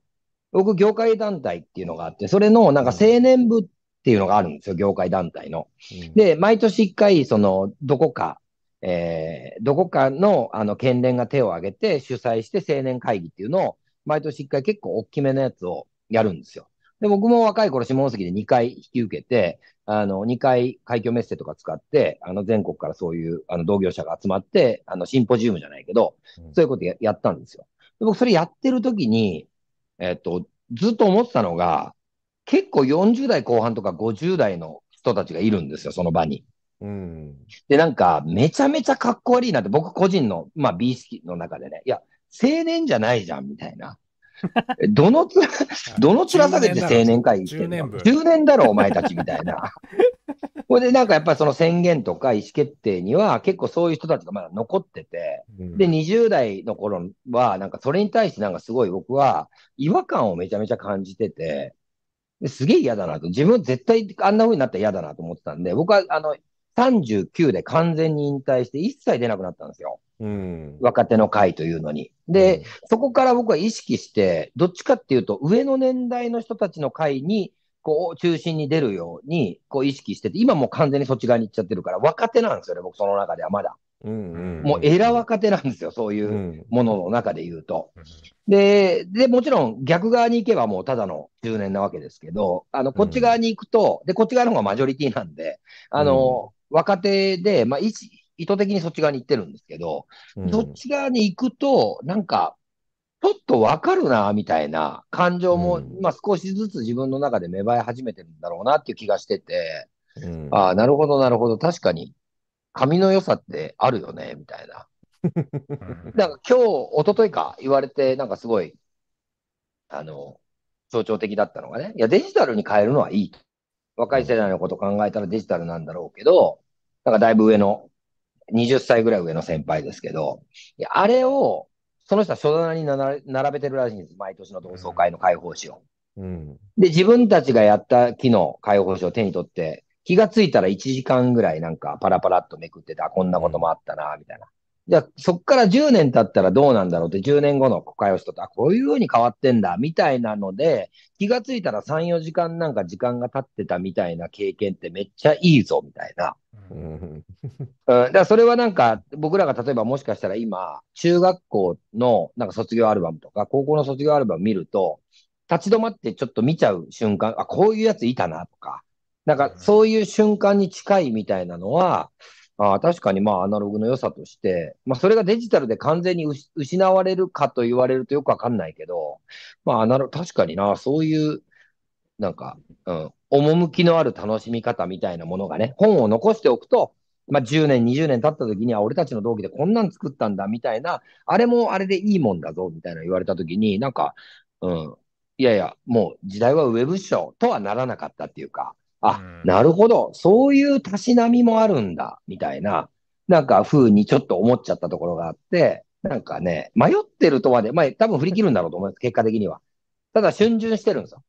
僕、業界団体っていうのがあって、それの、なんか青年部っっていうのがあるんですよ、業界団体の。うん、で、毎年一回、その、どこか、えー、どこかの、あの、県連が手を挙げて主催して青年会議っていうのを、毎年一回結構大きめのやつをやるんですよ。で、僕も若い頃、下関で2回引き受けて、あの、2回、海峡メッセとか使って、あの、全国からそういう、あの、同業者が集まって、あの、シンポジウムじゃないけど、そういうことや,、やったんですよ。で僕、それやってる時に、えっと、ずっと思ってたのが、結構40代後半とか50代の人たちがいるんですよ、その場に。うん、で、なんか、めちゃめちゃかっこ悪いなって、僕個人の、まあ、美意識の中でね、いや、青年じゃないじゃん、みたいな。[LAUGHS] どのつら、[LAUGHS] どのつらさげて青年会議っての 10, 年 ?10 年だろ、お前たち、みたいな。こ [LAUGHS] れでなんかやっぱりその宣言とか意思決定には結構そういう人たちがまだ残ってて、うん、で、20代の頃はなんかそれに対してなんかすごい僕は違和感をめちゃめちゃ感じてて、すげえ嫌だなと。自分絶対あんな風になったら嫌だなと思ってたんで、僕はあの、39で完全に引退して一切出なくなったんですよ。うん、若手の会というのに。で、うん、そこから僕は意識して、どっちかっていうと、上の年代の人たちの会にこう、中心に出るように、こう、意識してて、今もう完全にそっち側に行っちゃってるから、若手なんですよね、僕、その中ではまだ。もう、エラ若手なんですよ、そういうものの中で言うと。でで、もちろん、逆側に行けばもうただの10年なわけですけど、あの、こっち側に行くと、で、こっち側の方がマジョリティなんで、あの、若手で、まあ、意識、意図的にそっち側に行ってるんですけど、そっち側に行くと、なんか、ちょっとわかるな、みたいな感情も、まあ少しずつ自分の中で芽生え始めてるんだろうなっていう気がしてて、うん、ああ、なるほど、なるほど、確かに、髪の良さってあるよね、みたいな。なんか今日、一昨日か言われて、なんかすごい、あの、象徴的だったのがね、いや、デジタルに変えるのはいいと。若い世代のこと考えたらデジタルなんだろうけど、なんかだいぶ上の、20歳ぐらい上の先輩ですけど、いやあれをその人は書棚に並べてるらしいんです。毎年の同窓会の解放誌を。うん、で、自分たちがやった木の解放誌を手に取って、気がついたら1時間ぐらいなんかパラパラっとめくってた、こんなこともあったな、みたいな。じゃあ、そっから10年経ったらどうなんだろうって、10年後の国会をしとった、こういうふうに変わってんだ、みたいなので、気がついたら3、4時間なんか時間が経ってたみたいな経験ってめっちゃいいぞ、みたいな。うん、だからそれはなんか、僕らが例えばもしかしたら今、中学校のなんか卒業アルバムとか、高校の卒業アルバム見ると、立ち止まってちょっと見ちゃう瞬間、あ、こういうやついたなとか、なんかそういう瞬間に近いみたいなのは、あ確かにまあアナログの良さとして、まあそれがデジタルで完全に失われるかと言われるとよくわかんないけど、まあアナログ、確かにな、そういうなんか、うん、趣のある楽しみ方みたいなものがね、本を残しておくと、まあ、10年、20年経った時には、俺たちの同期でこんなん作ったんだ、みたいな、あれもあれでいいもんだぞ、みたいな言われた時に、なんか、うん、いやいや、もう時代はウェブショーとはならなかったっていうか、あ、なるほど、そういうたしなみもあるんだ、みたいな、なんか風にちょっと思っちゃったところがあって、なんかね、迷ってるとはで、まあ多分振り切るんだろうと思います、結果的には。ただ、春巡してるんですよ。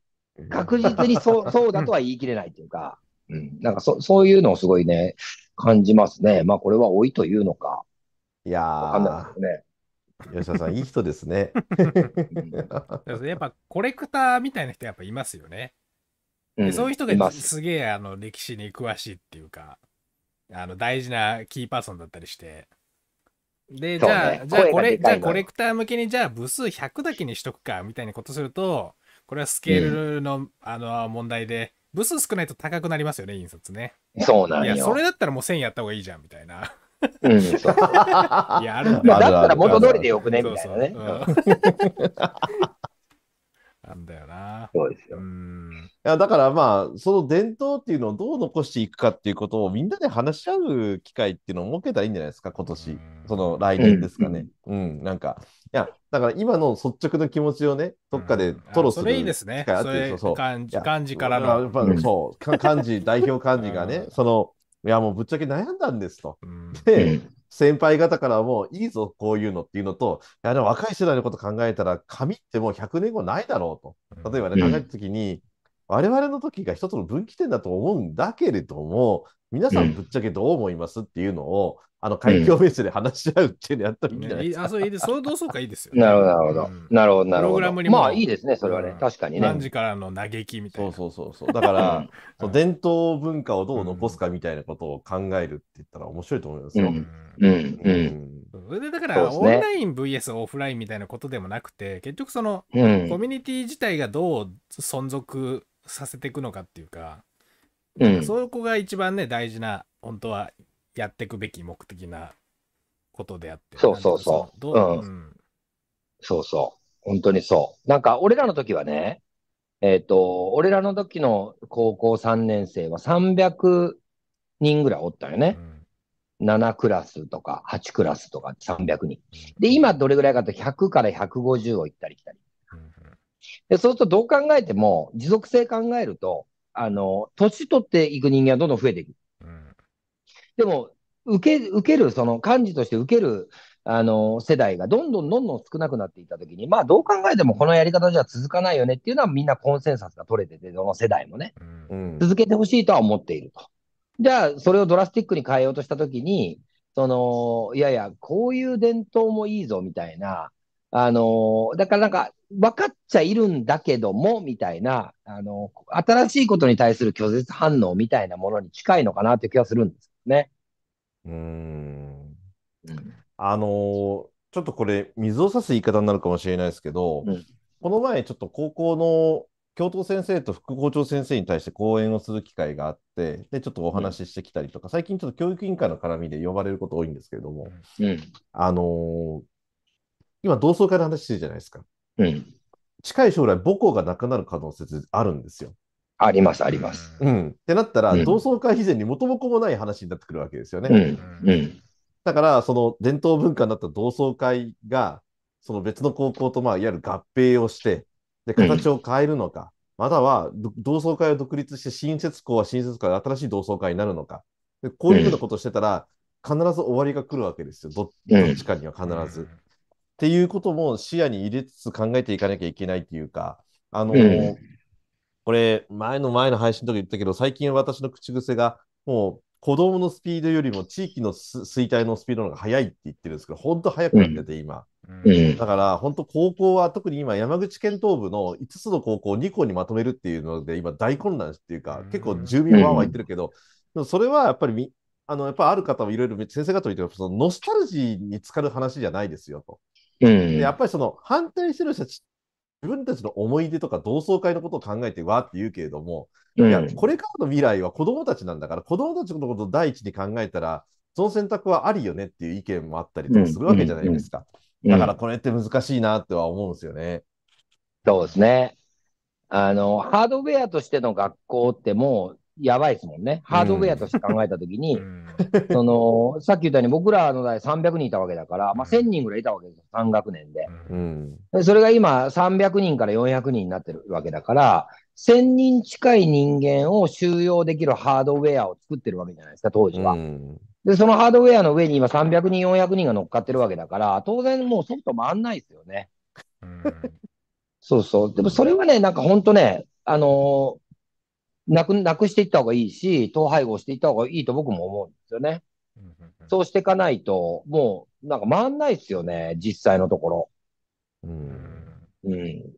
確実にそう [LAUGHS] そうだとは言い切れないというか、うん、なんかそそういうのをすごいね、感じますね。まあ、これは老いというのか。いやー、ね。吉田さん、いい人ですね。やっぱコレクターみたいな人やっぱいますよね。うん、そういう人がすげえあの歴史に詳しいっていうか、あの大事なキーパーソンだったりして。で、じゃあ、ね、じゃあこれ、じゃあコレクター向けにじゃあ部数100だけにしとくかみたいなことすると、これはスケールのうん、あの問題で、部数少ないと高くなりますよね、印刷ね。そうなんよ。いや、それだったらもう1000やった方がいいじゃん、みたいな。うん、そう [LAUGHS] いや、あるんだ、まあ、だったら元通りでよくね、みたいなね。なんだよな。そうですよ。うんいやだからまあ、その伝統っていうのをどう残していくかっていうことをみんなで話し合う機会っていうのを設けたらいいんじゃないですか、今年。その来年ですかね。うん、なんか、や、だから今の率直の気持ちをね、どっかでトロする、うん、それいいですね。そそう漢字漢字からの。そう、漢字、[LAUGHS] 代表漢字がね、その、いやもうぶっちゃけ悩んだんですと。うん、で、先輩方からもいいぞ、こういうのっていうのと、いやでも若い世代のこと考えたら、紙ってもう100年後ないだろうと。例えばね、考えたときに、我々の時が一つの分岐点だと思うんだけれども、皆さんぶっちゃけどう思いますっていうのを、あの、海峡ベースで話し合うっていうのやったらいいんじゃないですか。あ、そういいです。それそうかいいですよ、なるほど、なるほど。なるほど、なるほど。まあいいですね、それはね。確かにね。何時からの嘆きみたいな。そうそうそうそう。だから、伝統文化をどう残すかみたいなことを考えるって言ったら面白いと思いますよ。うん。うん。うんそれでだから、オンライン VS オフラインみたいなことでもなくて、結局その、コミュニティ自体がどう存続させていくのかっていうか、うん、そこが一番ね大事な本当はやっていくべき目的なことであってそうそうそうう、うんうん、そうそう本当にそうなんか俺らの時はねえっ、ー、と俺らの時の高校3年生は300人ぐらいおったよね、うん、7クラスとか8クラスとか300人で今どれぐらいかと100から150を行ったり来たり、うん、でそうするとどう考えても持続性考えるとあの、年取っていく人間はどんどん増えていく。うん、でも、受け、受ける、その、幹事として受ける、あの、世代がどんどんどんどん少なくなっていったときに、まあ、どう考えてもこのやり方じゃ続かないよねっていうのはみんなコンセンサスが取れてて、どの世代もね、うん、続けてほしいとは思っていると。じゃあ、それをドラスティックに変えようとしたときに、その、いやいや、こういう伝統もいいぞみたいな、あの、だからなんか、分かっちゃいるんだけども、みたいな、あの、新しいことに対する拒絶反応みたいなものに近いのかなという気がするんですね。うん。あのー、ちょっとこれ、水を差す言い方になるかもしれないですけど、うん、この前、ちょっと高校の教頭先生と副校長先生に対して講演をする機会があって、で、ちょっとお話ししてきたりとか、最近ちょっと教育委員会の絡みで呼ばれること多いんですけれども、うん、あのー今、同窓会の話してるじゃないですか。うん。近い将来、母校がなくなる可能性あるんですよ。あります、あります。うん。ってなったら、うん、同窓会以前に元も子もない話になってくるわけですよね。うん。うん、だから、その伝統文化になった同窓会が、その別の高校と、まあ、いわゆる合併をして、で、形を変えるのか、うん、または同窓会を独立して、新設校は新設校で新しい同窓会になるのか。でこういうふうなことをしてたら、必ず終わりが来るわけですよ。どっちかには必ず。っていうことも視野に入れつつ考えていかなきゃいけないっていうか、あの、うん、これ、前の前の配信と時言ったけど、最近私の口癖が、もう子供のスピードよりも地域の衰退のスピードの方が速いって言ってるんですけど、本当速くなってて、今。うん、だから、本当高校は特に今、山口県東部の5つの高校を2校にまとめるっていうので、今大混乱っていうか、結構住民はワン言ってるけど、うん、それはやっぱりあの、やっぱある方もいろいろ先生方も言ってるそのノスタルジーに浸かる話じゃないですよと。うん、やっぱりその反対してる人たち、自分たちの思い出とか同窓会のことを考えてわーって言うけれども、うん、いや、これからの未来は子供たちなんだから、子供たちのことを第一に考えたら、その選択はありよねっていう意見もあったりとかするわけじゃないですか。だからこれって難しいなっては思うんですよね。そうですね。あの、ハードウェアとしての学校ってもうやばいですもんね。ハードウェアとして考えたときに、うん、[LAUGHS] その、さっき言ったように僕らの代300人いたわけだから、まあ、1000人ぐらいいたわけですよ、3学年で。うん、でそれが今、300人から400人になってるわけだから、1000人近い人間を収容できるハードウェアを作ってるわけじゃないですか、当時は。うん、で、そのハードウェアの上に今300人、400人が乗っかってるわけだから、当然もうソフト回んないですよね。そうそう。でもそれはね、なんか本当ね、あのなく、なくしていった方がいいし、統廃合していった方がいいと僕も思うんですよね。そうしていかないと、もう、なんか回んないですよね、実際のところ。うん。うん。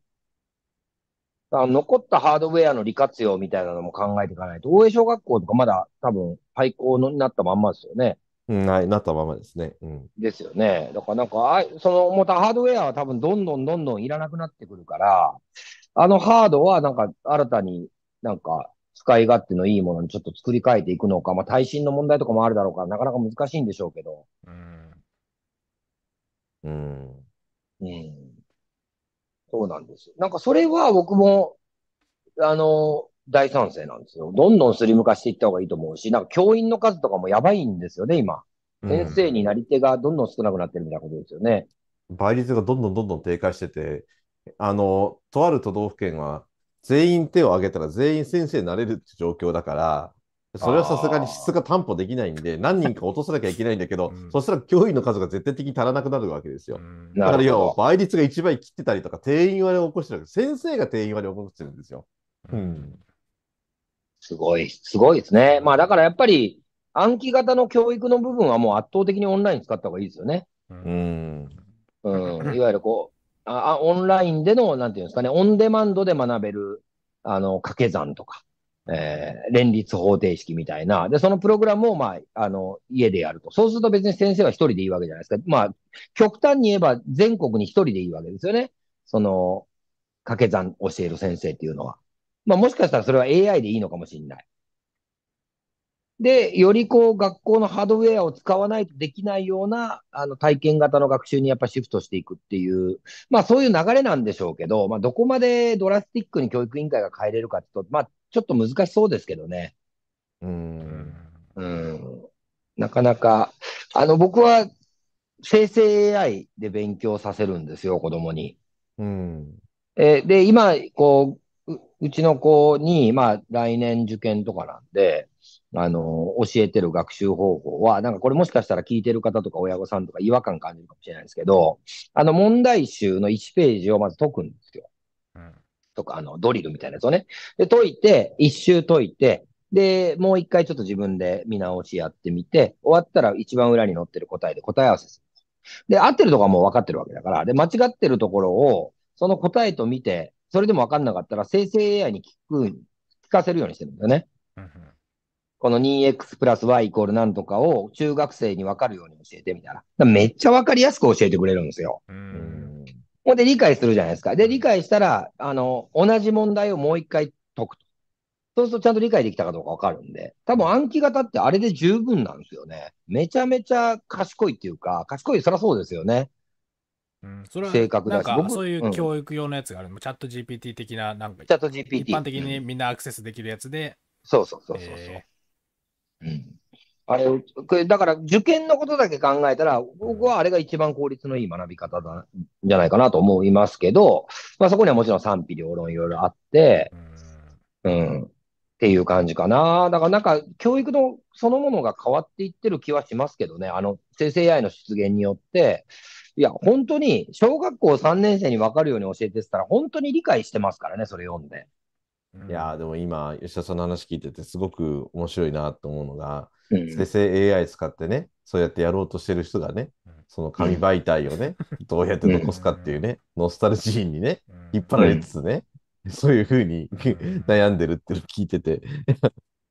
あ残ったハードウェアの利活用みたいなのも考えていかないと、大江小学校とかまだ多分廃校になったまんまですよね。うん、はい、なったままですね。うん、ですよね。だからなんか、あその、またハードウェアは多分どんどんどんどんいらなくなってくるから、あのハードはなんか新たになんか使い勝手のいいものにちょっと作り変えていくのか、まあ、耐震の問題とかもあるだろうから、なかなか難しいんでしょうけど。うん。うん。うん。そうなんです。なんかそれは僕も、あの、大賛成なんですよ。どんどんスリム化していった方がいいと思うし、なんか教員の数とかもやばいんですよね、今。先生になり手がどんどん少なくなってるみたいなことですよね。うん、倍率がどんどんどんどん低下してて、あの、とある都道府県は、全員手を挙げたら全員先生になれるって状況だから、それはさすがに質が担保できないんで、何人か落とさなきゃいけないんだけど、そしたら教員の数が絶対的に足らなくなるわけですよ。だから要は倍率が1倍切ってたりとか、定員割れを起こしてるわけ先生が定員割れを起こしてるんですよ。うん。すごい、すごいですね。まあだからやっぱり、暗記型の教育の部分はもう圧倒的にオンライン使った方がいいですよね。うん。うん、いわゆるこうあオンラインでの、なんていうんですかね、オンデマンドで学べる、あの、掛け算とか、えー、連立方程式みたいな。で、そのプログラムを、まあ、あの、家でやると。そうすると別に先生は一人でいいわけじゃないですか。まあ、極端に言えば全国に一人でいいわけですよね。その、掛け算教える先生っていうのは。まあ、もしかしたらそれは AI でいいのかもしれない。で、よりこう学校のハードウェアを使わないとできないようなあの体験型の学習にやっぱシフトしていくっていう、まあそういう流れなんでしょうけど、まあどこまでドラスティックに教育委員会が変えれるかってと、まあちょっと難しそうですけどね。うん。うん。なかなか、あの僕は生成 AI で勉強させるんですよ、子供に。うん。えで、今、こう、うちの子に、まあ来年受験とかなんで、あの、教えてる学習方法は、なんかこれもしかしたら聞いてる方とか親御さんとか違和感感じるかもしれないですけど、あの問題集の1ページをまず解くんですよ。うん、とか、あの、ドリルみたいなやつをね。で、解いて、1周解いて、で、もう1回ちょっと自分で見直しやってみて、終わったら一番裏に載ってる答えで答え合わせする。で、合ってるとこはもう分かってるわけだから、で、間違ってるところを、その答えと見て、それでも分かんなかったら、生成 AI に聞く、聞かせるようにしてるんだよね。うんこの 2x プラス y イコールなんとかを中学生に分かるように教えてみたら。めっちゃ分かりやすく教えてくれるんですよ。ほんで理解するじゃないですか。で、理解したら、あの、同じ問題をもう一回解くと。そうするとちゃんと理解できたかどうかわかるんで、多分暗記型ってあれで十分なんですよね。めちゃめちゃ賢いっていうか、賢い、そりゃそうですよね。うん、正確だし、なんかそういう教育用のやつがある、うん、チャット GPT 的な、なんか、チャット GPT。一般的にみんなアクセスできるやつで。そうそうそうそうそう、えうん、あれ、これだから受験のことだけ考えたら、僕はあれが一番効率のいい学び方だ、じゃないかなと思いますけど、まあそこにはもちろん賛否両論いろいろあって、うん、っていう感じかな。だからなんか教育のそのものが変わっていってる気はしますけどね、あの生成 AI の出現によって、いや、本当に小学校3年生に分かるように教えてたら、本当に理解してますからね、それ読んで。いやでも今、吉田さんの話聞いてて、すごく面白いなと思うのが、うん、生成 AI 使ってね、そうやってやろうとしてる人がね、その紙媒体をね、どうやって残すかっていうね、ノスタルジーにね、引っ張られつつね、そういうふうに悩んでるってい聞いてて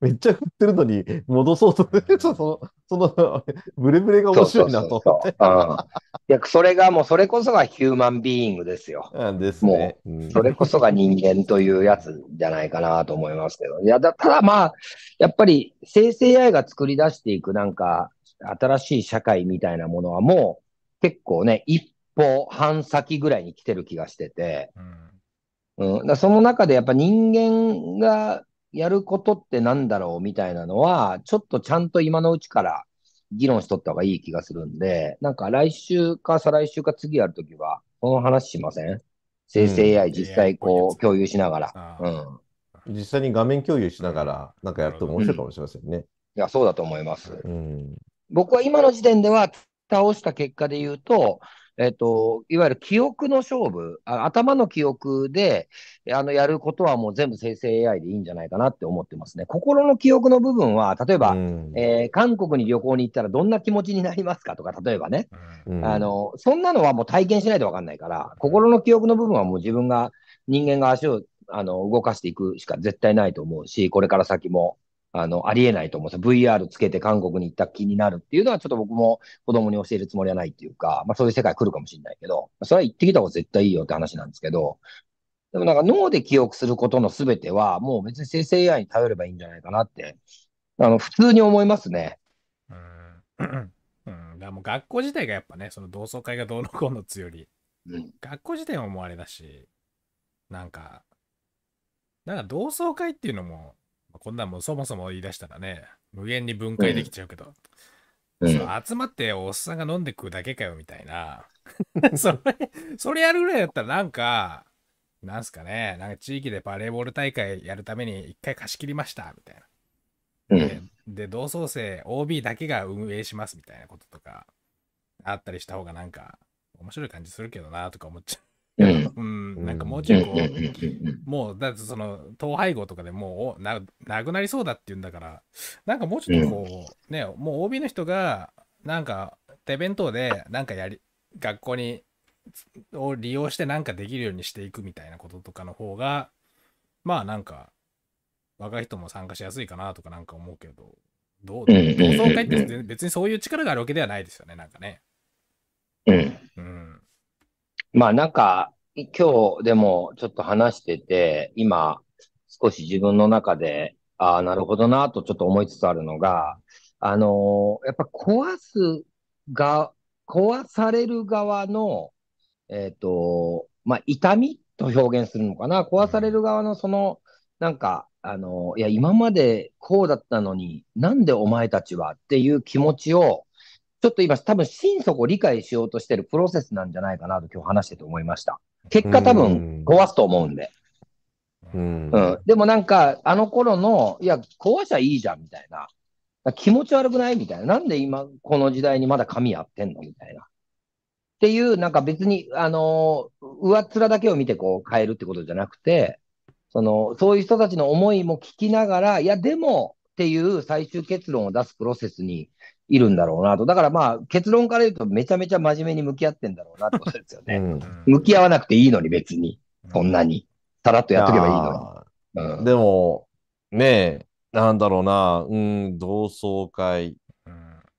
めっちゃ振ってるのに戻そうと、[LAUGHS] その、その、ブレブレが面白いなと思って。いや、それがもう、それこそがヒューマンビーイングですよ。あですね。もう、それこそが人間というやつじゃないかなと思いますけど。いや、だただまあ、やっぱり生成 AI が作り出していくなんか、新しい社会みたいなものはもう、結構ね、一歩半先ぐらいに来てる気がしてて、うん、うん、だその中でやっぱ人間がやることってなんだろうみたいなのは、ちょっとちゃんと今のうちから議論しとった方がいい気がするんで、なんか来週か再来週か次やるときは、この話しません生成 AI 実際こう共有しながら。うん。実際に画面共有しながら、なんかやると面白いかもしれませんね。うん、いや、そうだと思います。うん、僕は今の時点では、倒した結果で言うと、えっと、いわゆる記憶の勝負、あ頭の記憶で、あの、やることはもう全部生成 AI でいいんじゃないかなって思ってますね。心の記憶の部分は、例えば、うん、えー、韓国に旅行に行ったらどんな気持ちになりますかとか、例えばね、うん、あの、そんなのはもう体験しないと分かんないから、心の記憶の部分はもう自分が、人間が足をあの動かしていくしか絶対ないと思うし、これから先もあの、ありえないと思うんですよ。VR つけて韓国に行った気になるっていうのは、ちょっと僕も子供に教えるつもりはないっていうか、まあそういう世界来るかもしれないけど、それは行ってきた方が絶対いいよって話なんですけど、でもなんか脳で記憶することの全ては、もう別に生成 AI に頼ればいいんじゃないかなって、あの、普通に思いますね。うん。うん。だもう学校自体がやっぱね、その同窓会がどうのこうのつより、うん、学校自体も思われだし、なんか、なんか同窓会っていうのも、こんなんもそもそも言い出したらね、無限に分解できちゃうけど、うん、集まっておっさんが飲んでくだけかよみたいな、[LAUGHS] それ、それやるぐらいだったらなんか、なんすかね、なんか地域でバレーボール大会やるために一回貸し切りましたみたいな。で同窓生 OB だけが運営しますみたいなこととかあったりした方がなんか面白い感じするけどなとか思っちゃう。うん、なんかもうちょいこう、もう、だってその、統廃合とかでもうななくなりそうだって言うんだから、なんかもうちょっとこう、ね、もう OB の人が、なんか、手弁当で、なんかやり、学校に、を利用してなんかできるようにしていくみたいなこととかの方が、まあなんか、若い人も参加しやすいかなとかなんか思うけど、どう、同窓会って別にそういう力があるわけではないですよね、なんかね。うん。うんまあなんか、今日でもちょっと話してて、今少し自分の中で、ああ、なるほどなとちょっと思いつつあるのが、あのー、やっぱ壊すが、壊される側の、えっ、ー、と、まあ痛みと表現するのかな、壊される側のその、なんか、あのー、いや、今までこうだったのに、なんでお前たちはっていう気持ちを、ちょっと今、多分心底理解しようとしてるプロセスなんじゃないかなと今日話してて思いました。結果多分壊すと思うんで。うん、うん、でもなんか、あの頃の、いや、壊しゃいいじゃんみたいな。気持ち悪くないみたいな。なんで今、この時代にまだ紙やってんのみたいな。っていう、なんか別に、あのー、上っ面だけを見てこう変えるってことじゃなくて、その、そういう人たちの思いも聞きながら、いや、でもっていう最終結論を出すプロセスに、いるんだろうなと。だからまあ、結論から言うと、めちゃめちゃ真面目に向き合ってんだろうなってことですよね。うん、向き合わなくていいのに、別に。そんなに。さらっとやっとけばいいのに。うん、でも、ねえ、なんだろうな、うん、同窓会。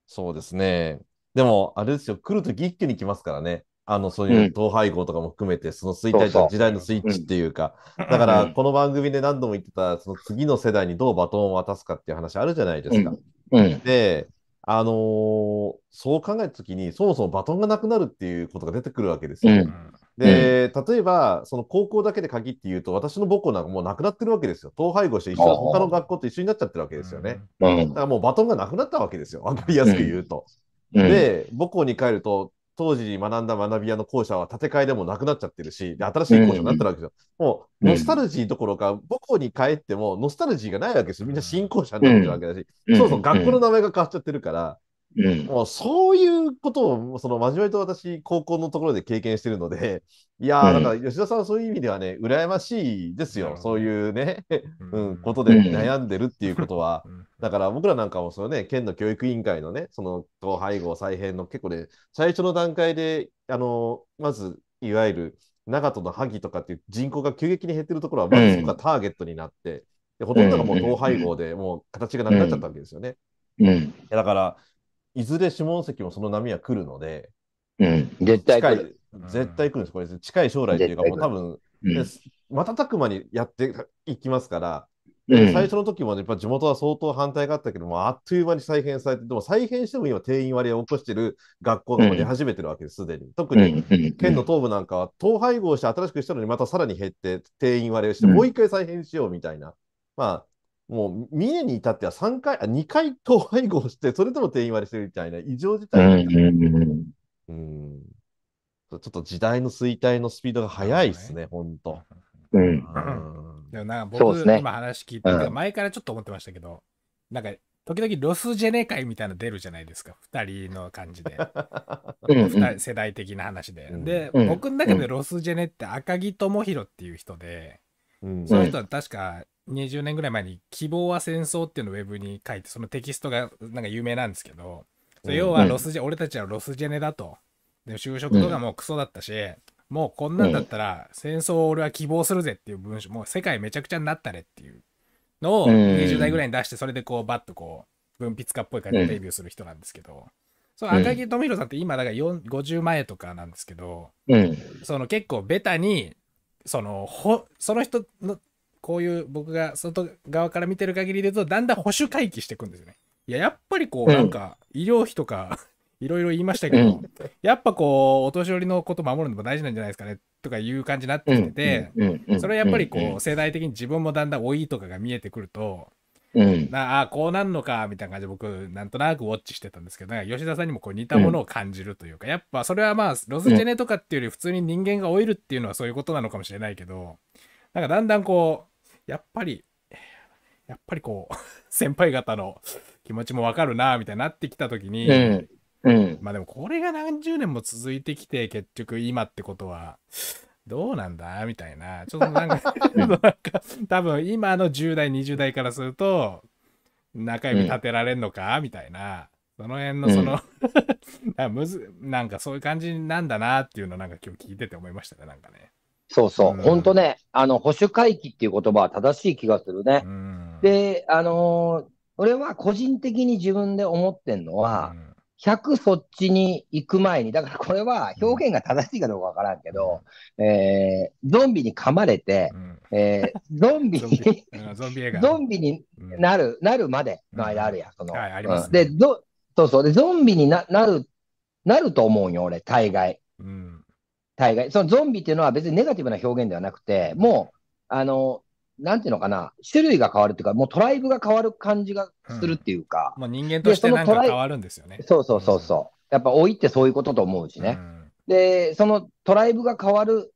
そうですね。でも、あれですよ、来るとき一気に来ますからね。あの、そういう統廃合とかも含めて、うん、その衰退と時代のスイッチっていうか、そうそううん、だから、この番組で何度も言ってた、その次の世代にどうバトンを渡すかっていう話あるじゃないですか。うん、で、あのー、そう考えた時にそもそもバトンがなくなるっていうことが出てくるわけですよ。うん、で、例えばその高校だけで限って言うと私の母校なんかもうなくなってるわけですよ。統廃合して一緒他の学校と一緒になっちゃってるわけですよね。だからもうバトンがなくなったわけですよ。分かりやすく言うと。で母校に帰ると当時学んだ学び屋の校舎は建て替えでもなくなっちゃってるし、新しい校舎になってるわけですよ。うん、もう、ノスタルジーどころか、母校に帰っても、ノスタルジーがないわけですよ。みんな新校舎になってるわけだし、うん、そうそう、学校の名前が変わっちゃってるから、うん、もうそういうことを、その真面目と私、高校のところで経験してるので、いやー、んか吉田さん、はそういう意味ではね、羨ましいですよ、そういうね、うん、ことで悩んでるっていうことは、だから僕らなんかも、そのね、県の教育委員会のね、その統廃合、再編の結構ね、最初の段階で、あのまず、いわゆる長門の萩とかっていう人口が急激に減ってるところは、まずそこがターゲットになって、でほとんどがもう統廃合で、もう形がなくなっちゃったわけですよね。うん、だから、いずれ下関もその波は来るので、うん、絶対来る。絶対来るんです、これ、近い将来というか、もう多分、うん、瞬く間にやっていきますから、うん、最初の時も、やっぱ地元は相当反対があったけども、あっという間に再編されて、でも再編しても今、定員割れを起こしている学校が出始めてるわけです、すでに。特に県の東部なんかは、統廃合して新しくしたのに、またさらに減って、定員割れをして、もう一回再編しようみたいな、まあ、もう、三重に至っては3回、あ2回統廃合して、それでも定員割れしてるみたいな異常事態、うんちょっと時代の衰退のスピードが速いですね、本当。うん。でもなんか僕、今話聞いて、前からちょっと思ってましたけど、なんか、時々ロスジェネ会みたいなの出るじゃないですか、2人の感じで。[LAUGHS] 世代的な話で。で、僕の中でロスジェネって赤木智弘っていう人で、その人は確か20年ぐらい前に「希望は戦争」っていうのをウェブに書いてそのテキストがなんか有名なんですけど、うん、要はロスジェ、うん、俺たちはロスジェネだとで就職とかもクソだったし、うん、もうこんなんだったら戦争を俺は希望するぜっていう文章もう世界めちゃくちゃになったれっていうのを20代ぐらいに出してそれでこうバッとこう文筆家っぽい感じでデビューする人なんですけど。その赤木富弘さんって今だから50前とかなんですけど、その結構ベタにそのほその人のこういう僕が外側から見てる限りで言うとだんだん保守回帰していくんですよね。いややっぱりこう、なんか医療費とか [LAUGHS] いろいろ言いましたけど、うん、やっぱこうお年寄りのこと守るのも大事なんじゃないですかねとかいう感じになってきてて、それはやっぱりこう世代的に自分もだんだん老いとかが見えてくるとうん、ああこうなんのかみたいな感じで僕なんとなくウォッチしてたんですけど吉田さんにもこう似たものを感じるというか、うん、やっぱそれはまあロスジェネとかっていうより普通に人間が老いるっていうのはそういうことなのかもしれないけどなんかだんだんこうやっぱりやっぱりこう [LAUGHS] 先輩方の気持ちもわかるなみたいになってきた時に、うん、まあでもこれが何十年も続いてきて結局今ってことはどうなんだみたいな。ちょっとなんか、なんか多分今の10代、20代からすると、中指立てられんのか、みたいな。その辺のその、うん、[LAUGHS] むずなんかそういう感じなんだなっていうのなんか今日聞いてて思いましたね、なんかね。そうそう、本、う、当、ん、ね、あの保守回帰っていう言葉は正しい気がするね。うん、で、あのー、俺は個人的に自分で思ってんのは、うん100そっちに行く前に、だからこれは表現が正しいかどうかわからんけど、えー、ゾンビに噛まれて、うん、えー、ゾンビにゾンビ、になる、うん、なるまでの間あるや、その。で、ど、そうそう、で、ゾンビにななる、なると思うよ、俺、大概。うん。大概。そのゾンビっていうのは別にネガティブな表現ではなくて、もう、あの、なんていうのかな、種類が変わるっていうか、もうトライブが変わる感じがするっていうか。うん、まあ、人間としてなんか変わるんですよね。そうそうそうそう。やっぱ老いってそういうことと思うしね。うん、で、そのトライブが変わる、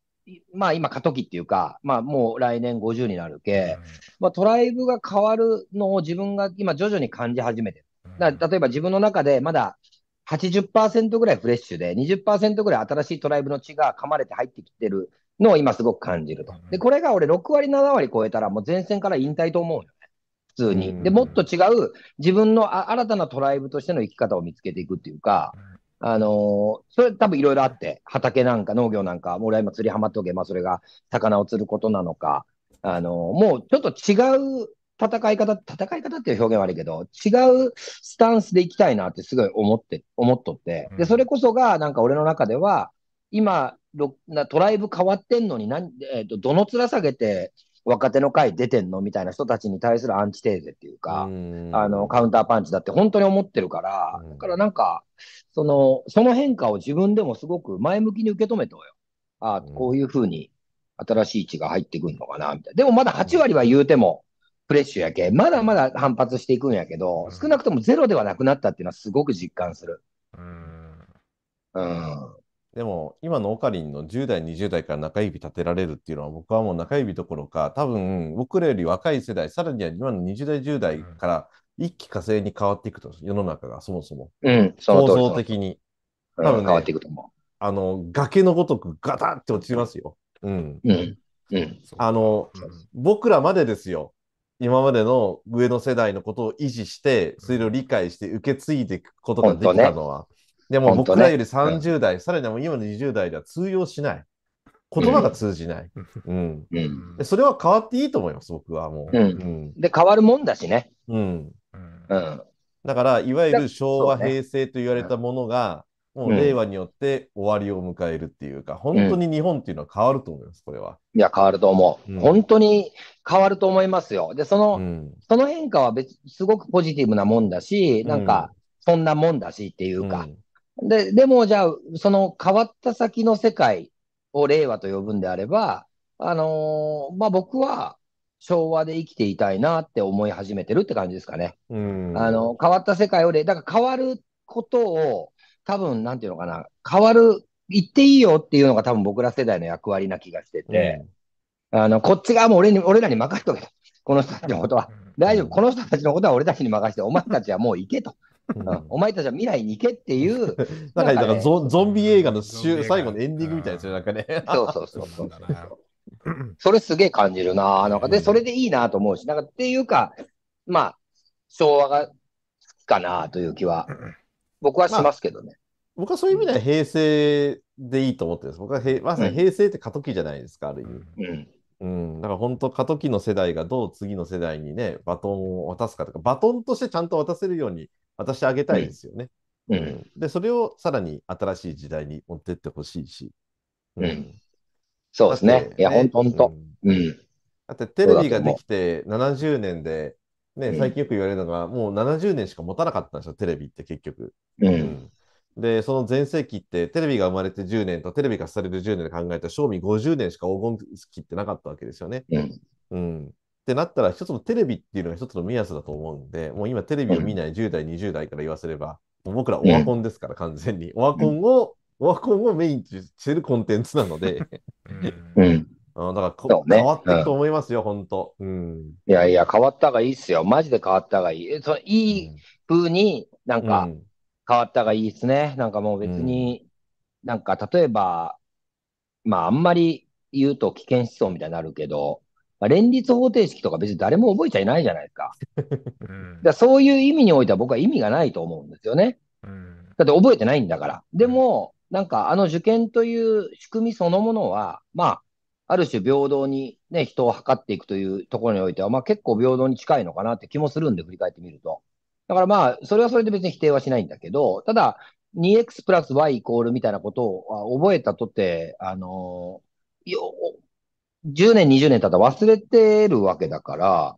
まあ今過渡期っていうか、まあもう来年50になるけ、まあトライブが変わるのを自分が今徐々に感じ始めてる。だ例えば自分の中でまだ80%ぐらいフレッシュで、20%ぐらい新しいトライブの血が噛まれて入ってきてるのを今すごく感じると。で、これが俺6割、7割超えたらもう前線から引退と思うよね。普通に。で、もっと違う自分の新たなトライブとしての生き方を見つけていくっていうか、あのー、それ多分いろいろあって、畑なんか農業なんか、俺は今釣りはまっておけば、まあ、それが魚を釣ることなのか、あのー、もうちょっと違う戦い方、戦い方っていう表現悪いけど、違うスタンスでいきたいなってすごい思って、思っとって。で、それこそがなんか俺の中では、今、トライブ変わってんのに何、えーと、どの面下げて若手の会出てんのみたいな人たちに対するアンチテーゼっていうか、うあのカウンターパンチだって本当に思ってるから、だからなんかその、その変化を自分でもすごく前向きに受け止めて。よ。ああ、こういうふうに新しい位置が入ってくるのかな、みたいな。でもまだ8割は言うても、フレッシュやけ、まだまだ反発していくんやけど、少なくともゼロではなくなったっていうのはすごく実感する。うん。うんでも今のオカリンの10代、20代から中指立てられるっていうのは僕はもう中指どころか多分僕らより若い世代、さらには今の20代、10代から一気化成に変わっていくと、世の中がそもそも。うん、構造的に。多分、ね、変わっていくと思う。あの、崖のごとくガタって落ちますよ。うん。うん。うん、あの、うん、僕らまでですよ。今までの上の世代のことを維持して、それを理解して受け継いでいくことができたのは。でも僕らより30代、ね、さらに今の20代では通用しない。言葉が通じない。うん。うん、それは変わっていいと思います、僕はもう。うん。で、変わるもんだしね。うん。うん。だから、いわゆる昭和、ね、平成と言われたものが、もう令和によって終わりを迎えるっていうか、本当に日本っていうのは変わると思います、これは。いや、変わると思う。本当に変わると思いますよ。で、その、その変化は別、すごくポジティブなもんだし、なんか、そんなもんだしっていうか、で、でもじゃあ、その変わった先の世界を令和と呼ぶんであれば、あのー、まあ、僕は昭和で生きていたいなって思い始めてるって感じですかね。うん。あの、変わった世界を例、だから変わることを、多分、なんていうのかな、変わる、言っていいよっていうのが多分僕ら世代の役割な気がしてて、うん、あの、こっち側も俺に、俺らに任せとけと。この人たちのことは。大丈夫。この人たちのことは俺たちに任せて、お前たちはもう行けと。お前たちは未来に行けっていう。[LAUGHS] なんか、ね、なんかゾゾンビ映画の最後のエンディングみたいですよ、なんかね。[LAUGHS] そうそうそう [LAUGHS] それすげえ感じるな。なんかで、それでいいなと思うし、なんかっていうか、まあ、昭和が好きかなという気は、僕はしますけどね。まあ、僕はそういう意味では平成でいいと思ってるんです。僕は平、まさに平成って過渡期じゃないですか、ある意味。うんうん、だから本当過渡期の世代がどう次の世代にねバトンを渡すかとかバトンとしてちゃんと渡せるように渡してあげたいですよね。うん、うん、で、それをさらに新しい時代に持ってってほしいし。うん、うん、そうですね。ねいや、ほんとほんと。ん、だってテレビができて70年で、ね、最近よく言われるのが、もう70年しか持たなかったんですよ、テレビって結局。うんで、その全盛期ってテレビが生まれて10年とテレビがされる10年で考えたら、賞味50年しか黄金期ってなかったわけですよね。うん、うんってなったら、一つのテレビっていうのが一つの目安だと思うんで、もう今テレビを見ない10代、20代から言わせれば、僕らオワコンですから、完全に。オワコンを、オワコンをメインとしてるコンテンツなのでうん。だからこ、ね、変わっていくと思いますよ、うん、本当、うん。いやいや、変わったがいいっすよ。マジで変わったがいい。そいい風になんか変わったがいいですね。なんかもう別に、なんか例えば、まああんまり言うと危険思想みたいになるけど、まあ、連立方程式とか別に誰も覚えちゃいないじゃないですか。うん、だそういう意味においては僕は意味がないと思うんですよね。うん、だって覚えてないんだから。でも、なんかあの受験という仕組みそのものは、まあ、ある種平等に、ね、人を測っていくというところにおいては、まあ、結構平等に近いのかなって気もするんで、振り返ってみると。だからまあ、それはそれで別に否定はしないんだけど、ただ、2x プラス y イコールみたいなことを覚えたとて、あのー、10年、20年経ったら忘れてるわけだから、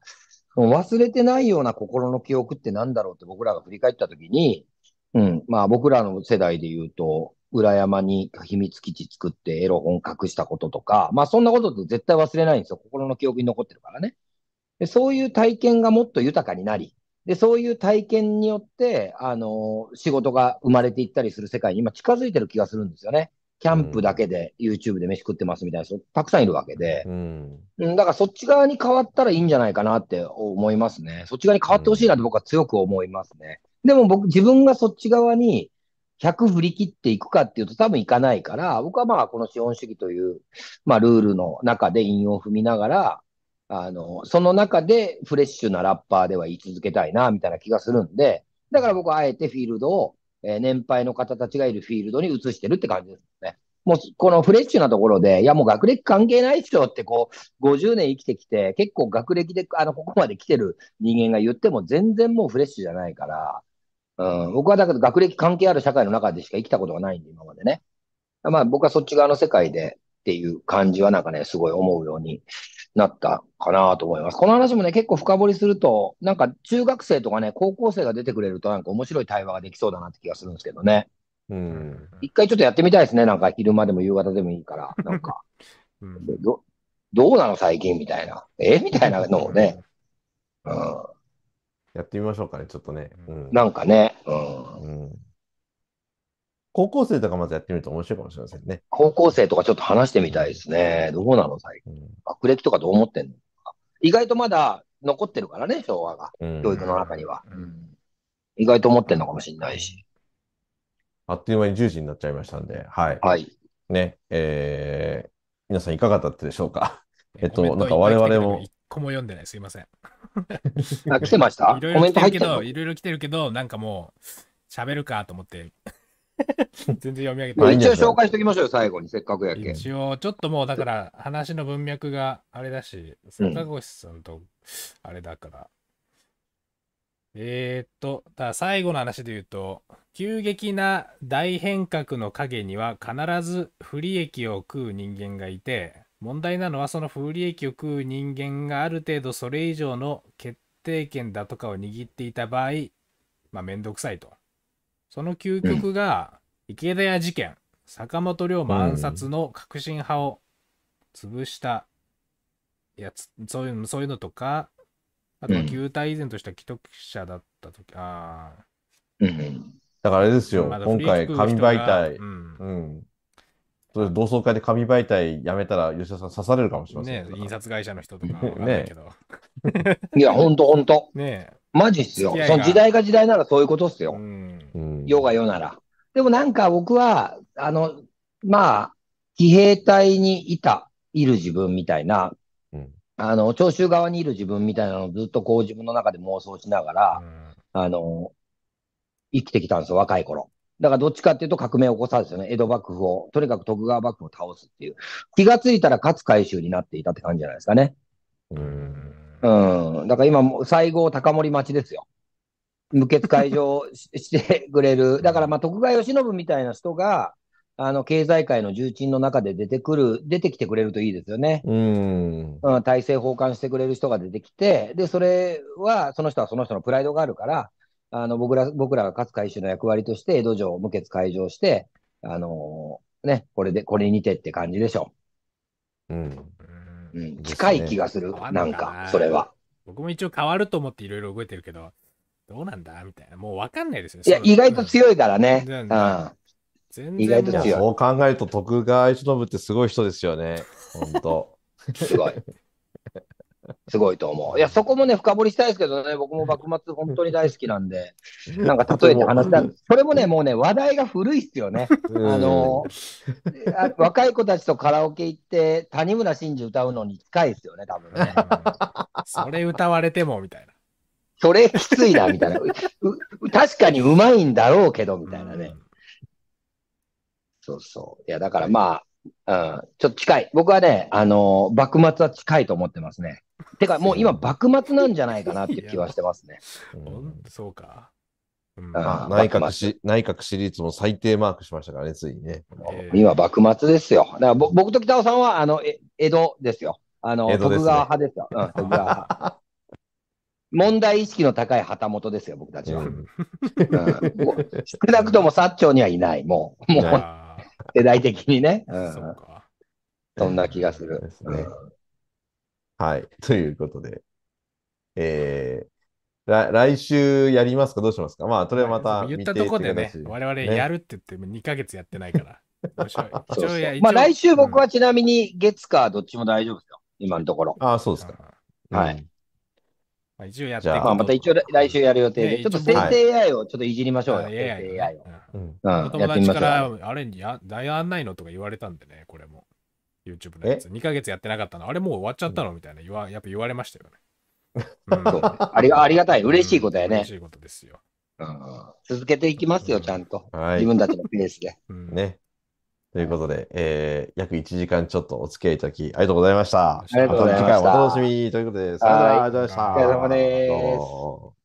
忘れてないような心の記憶って何だろうって僕らが振り返ったときに、うん、まあ僕らの世代で言うと、裏山に秘密基地作ってエロ本隠したこととか、まあそんなことって絶対忘れないんですよ。心の記憶に残ってるからね。でそういう体験がもっと豊かになり、で、そういう体験によって、あのー、仕事が生まれていったりする世界に今近づいてる気がするんですよね。キャンプだけで YouTube で飯食ってますみたいな人、たくさんいるわけで、うん、だからそっち側に変わったらいいんじゃないかなって思いますね。そっち側に変わってほしいなって僕は強く思いますね。うん、でも僕、自分がそっち側に100振り切っていくかっていうと多分いかないから、僕はまあこの資本主義という、まあルールの中で引用を踏みながら、あの、その中でフレッシュなラッパーでは言い続けたいな、みたいな気がするんで、だから僕はあえてフィールドをえー、年配の方たちがいるフィールドに移してるって感じですね。もう、このフレッシュなところで、いや、もう学歴関係ないっしょって、こう、50年生きてきて、結構学歴で、あの、ここまで来てる人間が言っても、全然もうフレッシュじゃないから、うん、僕はだけど学歴関係ある社会の中でしか生きたことがないんで、今までね。まあ、僕はそっち側の世界でっていう感じはなんかね、すごい思うようになったかなと思います。この話もね、結構深掘りすると、なんか中学生とかね、高校生が出てくれるとなんか面白い対話ができそうだなって気がするんですけどね。うん。一回ちょっとやってみたいですね。なんか昼間でも夕方でもいいから、[LAUGHS] なんか。うん、どどうなの最近みたいな。えみたいなのもね。うん。やってみましょうかね、ちょっとね。うん、なんかね。うん、うん高校生とかまずやってみると面白いかもしれませんね。高校生とかちょっと話してみたいですね。どうなの最近。学歴とかどう思ってんの意外とまだ残ってるからね、昭和が。教育の中には。意外と思ってんのかもしれないし。あっという間に10時になっちゃいましたんで、はい。はい。ね、えー、皆さんいかがだったでしょうか。[LAUGHS] えっと、なんか我々も。一個も読んでない、すいません。[LAUGHS] あ、来てましたメント入ってるけど、いろいろ来てるけど、なんかもう、喋るかと思って [LAUGHS] 全然読み上げてない。一応紹介しておきましょうよ、最後に、せっかくやけ。一応、ちょっともうだから話の文脈があれだし、坂越さんとあれだから。うん、えー、っと、だ最後の話で言うと、急激な大変革の陰には必ず不利益を食う人間がいて、問題なのはその不利益を食う人間がある程度それ以上の決定権だとかを握っていた場合、まあ、めんどくさいと。その究極が、池田屋事件、坂本龍馬暗殺の革新派を潰したやつ、そういうの、そういうのとか、あとは球体依然とした既得者だった時、ああ。だからあれですよ、ま今回、紙媒体、ううん、同窓会で紙媒体やめたら、吉田さん刺されるかもしれませんね印刷会社の人とかかんないけど。[LAUGHS] いや、ほんとほんと。ねえマジっすよ。その時代が時代ならそういうことっすよ。うん、世が世なら。でもなんか僕は、あの、まあ、騎兵隊にいた、いる自分みたいな、うん、あの、徴収側にいる自分みたいなのをずっとこう自分の中で妄想しながら、うん、あの、生きてきたんですよ、若い頃。だからどっちかっていうと革命を起こさずですよね。江戸幕府を、とにかく徳川幕府を倒すっていう。気がついたら勝海舟になっていたって感じじゃないですかね。うんうん。だから今、西郷高森町ですよ。無血解城してくれる。だから、まあ、徳川慶喜みたいな人が、あの、経済界の重鎮の中で出てくる、出てきてくれるといいですよね。うん。体制奉還してくれる人が出てきて、で、それは、その人はその人のプライドがあるから、あの、僕ら、僕らが勝海舟の役割として、江戸城を無血解城して、あのー、ね、これで、これにてって感じでしょう。うん。うん、近い気がする、なんか、それは。僕も一応変わると思っていろいろ動いてるけど、どうなんだみたいな、もう分かんないですね。いや、意外と強いからね。うん。意外と強い。そう考えると、徳川一信ってすごい人ですよね。本当。[LAUGHS] すごい。すごいと思う。いや、そこもね、深掘りしたいですけどね、僕も幕末本当に大好きなんで、なんか例えて話したそれもね、もうね、話題が古いっすよね。あの、若い子たちとカラオケ行って、谷村新司歌うのに近いっすよね、多分ね。それ歌われても、みたいな。それきついな、みたいな。確かにうまいんだろうけど、みたいなね。そうそう。いや、だからまあ、うん、ちょっと近い。僕はね、あのー、幕末は近いと思ってますね。てか、もう今、幕末なんじゃないかなっていう気はしてますね。[LAUGHS] うんそうか。うんああ内閣し内閣支持率も最低マークしましたからね、ついにね。今、幕末ですよ。だから僕と北尾さんは、あの、江戸ですよ。あの、ね徳川派ですよ。うん、[LAUGHS] 徳川派。問題意識の高い旗本ですよ、僕たちは。うんうん少なくとも薩長にはいない、もう、もう世代的にね。うんそそんな気がする。ですねうんはい。[LAUGHS] ということで、えー、来週やりますかどうしますかまあ、それはまた言ったところでね、我々やるって言っても2ヶ月やってないから。[LAUGHS] まあ、来週僕はちなみに月かどっちも大丈夫ですよ。今のところ。ああ、そうですか。はい。まあ、一応やってまあ、また一応来週やる予定で、ちょっと生成 AI をちょっといじりましょうよ。生 AI を。うん。友達から、あれや、やんないのとか言われたんでね、これも。YouTube のやつ。2ヶ月やってなかったの。あれもう終わっちゃったのみたいな言わ、やっぱ言われましたよね。[LAUGHS] うん、[LAUGHS] ありがありがたい、嬉しいことやね、嬉しいことですよ。続けていきますよ、ちゃんと。はい自分たちのペースで。うんね。ということで、えー、約1時間ちょっとお付き合いいただき、ありがとうございました。ありがとうございました次回お楽しみということで、さよなら、ありがとうございました。お疲れ様です